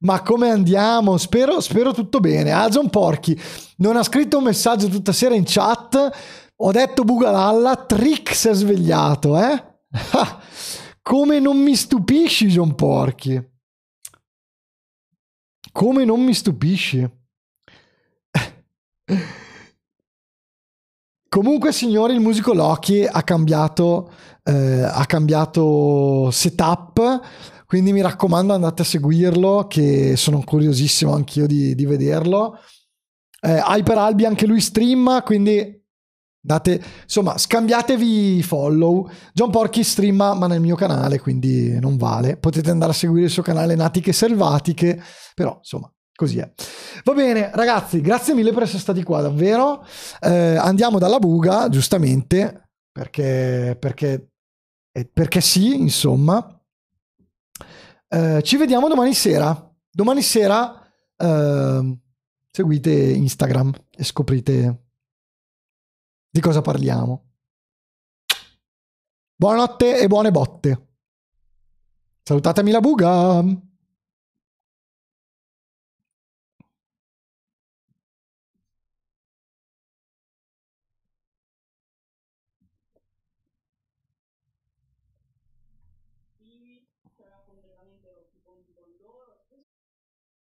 ma come andiamo? Spero, spero tutto bene. Ah, John Porchi non ha scritto un messaggio tutta sera in chat, ho detto Bugalalla, Trix è svegliato, eh? come non mi stupisci John Porchi? Come non mi stupisci? Comunque, signori, il musico Loki ha cambiato eh, ha cambiato setup quindi mi raccomando andate a seguirlo che sono curiosissimo anch'io di, di vederlo eh, Hyper Albi anche lui stream quindi date insomma scambiatevi follow John Porky streama ma nel mio canale quindi non vale potete andare a seguire il suo canale Natiche Selvatiche però insomma così è va bene ragazzi grazie mille per essere stati qua davvero eh, andiamo dalla buga giustamente perché, perché eh, perché sì, insomma. Eh, ci vediamo domani sera. Domani sera eh, seguite Instagram e scoprite di cosa parliamo. Buonanotte e buone botte. Salutatemi la buga.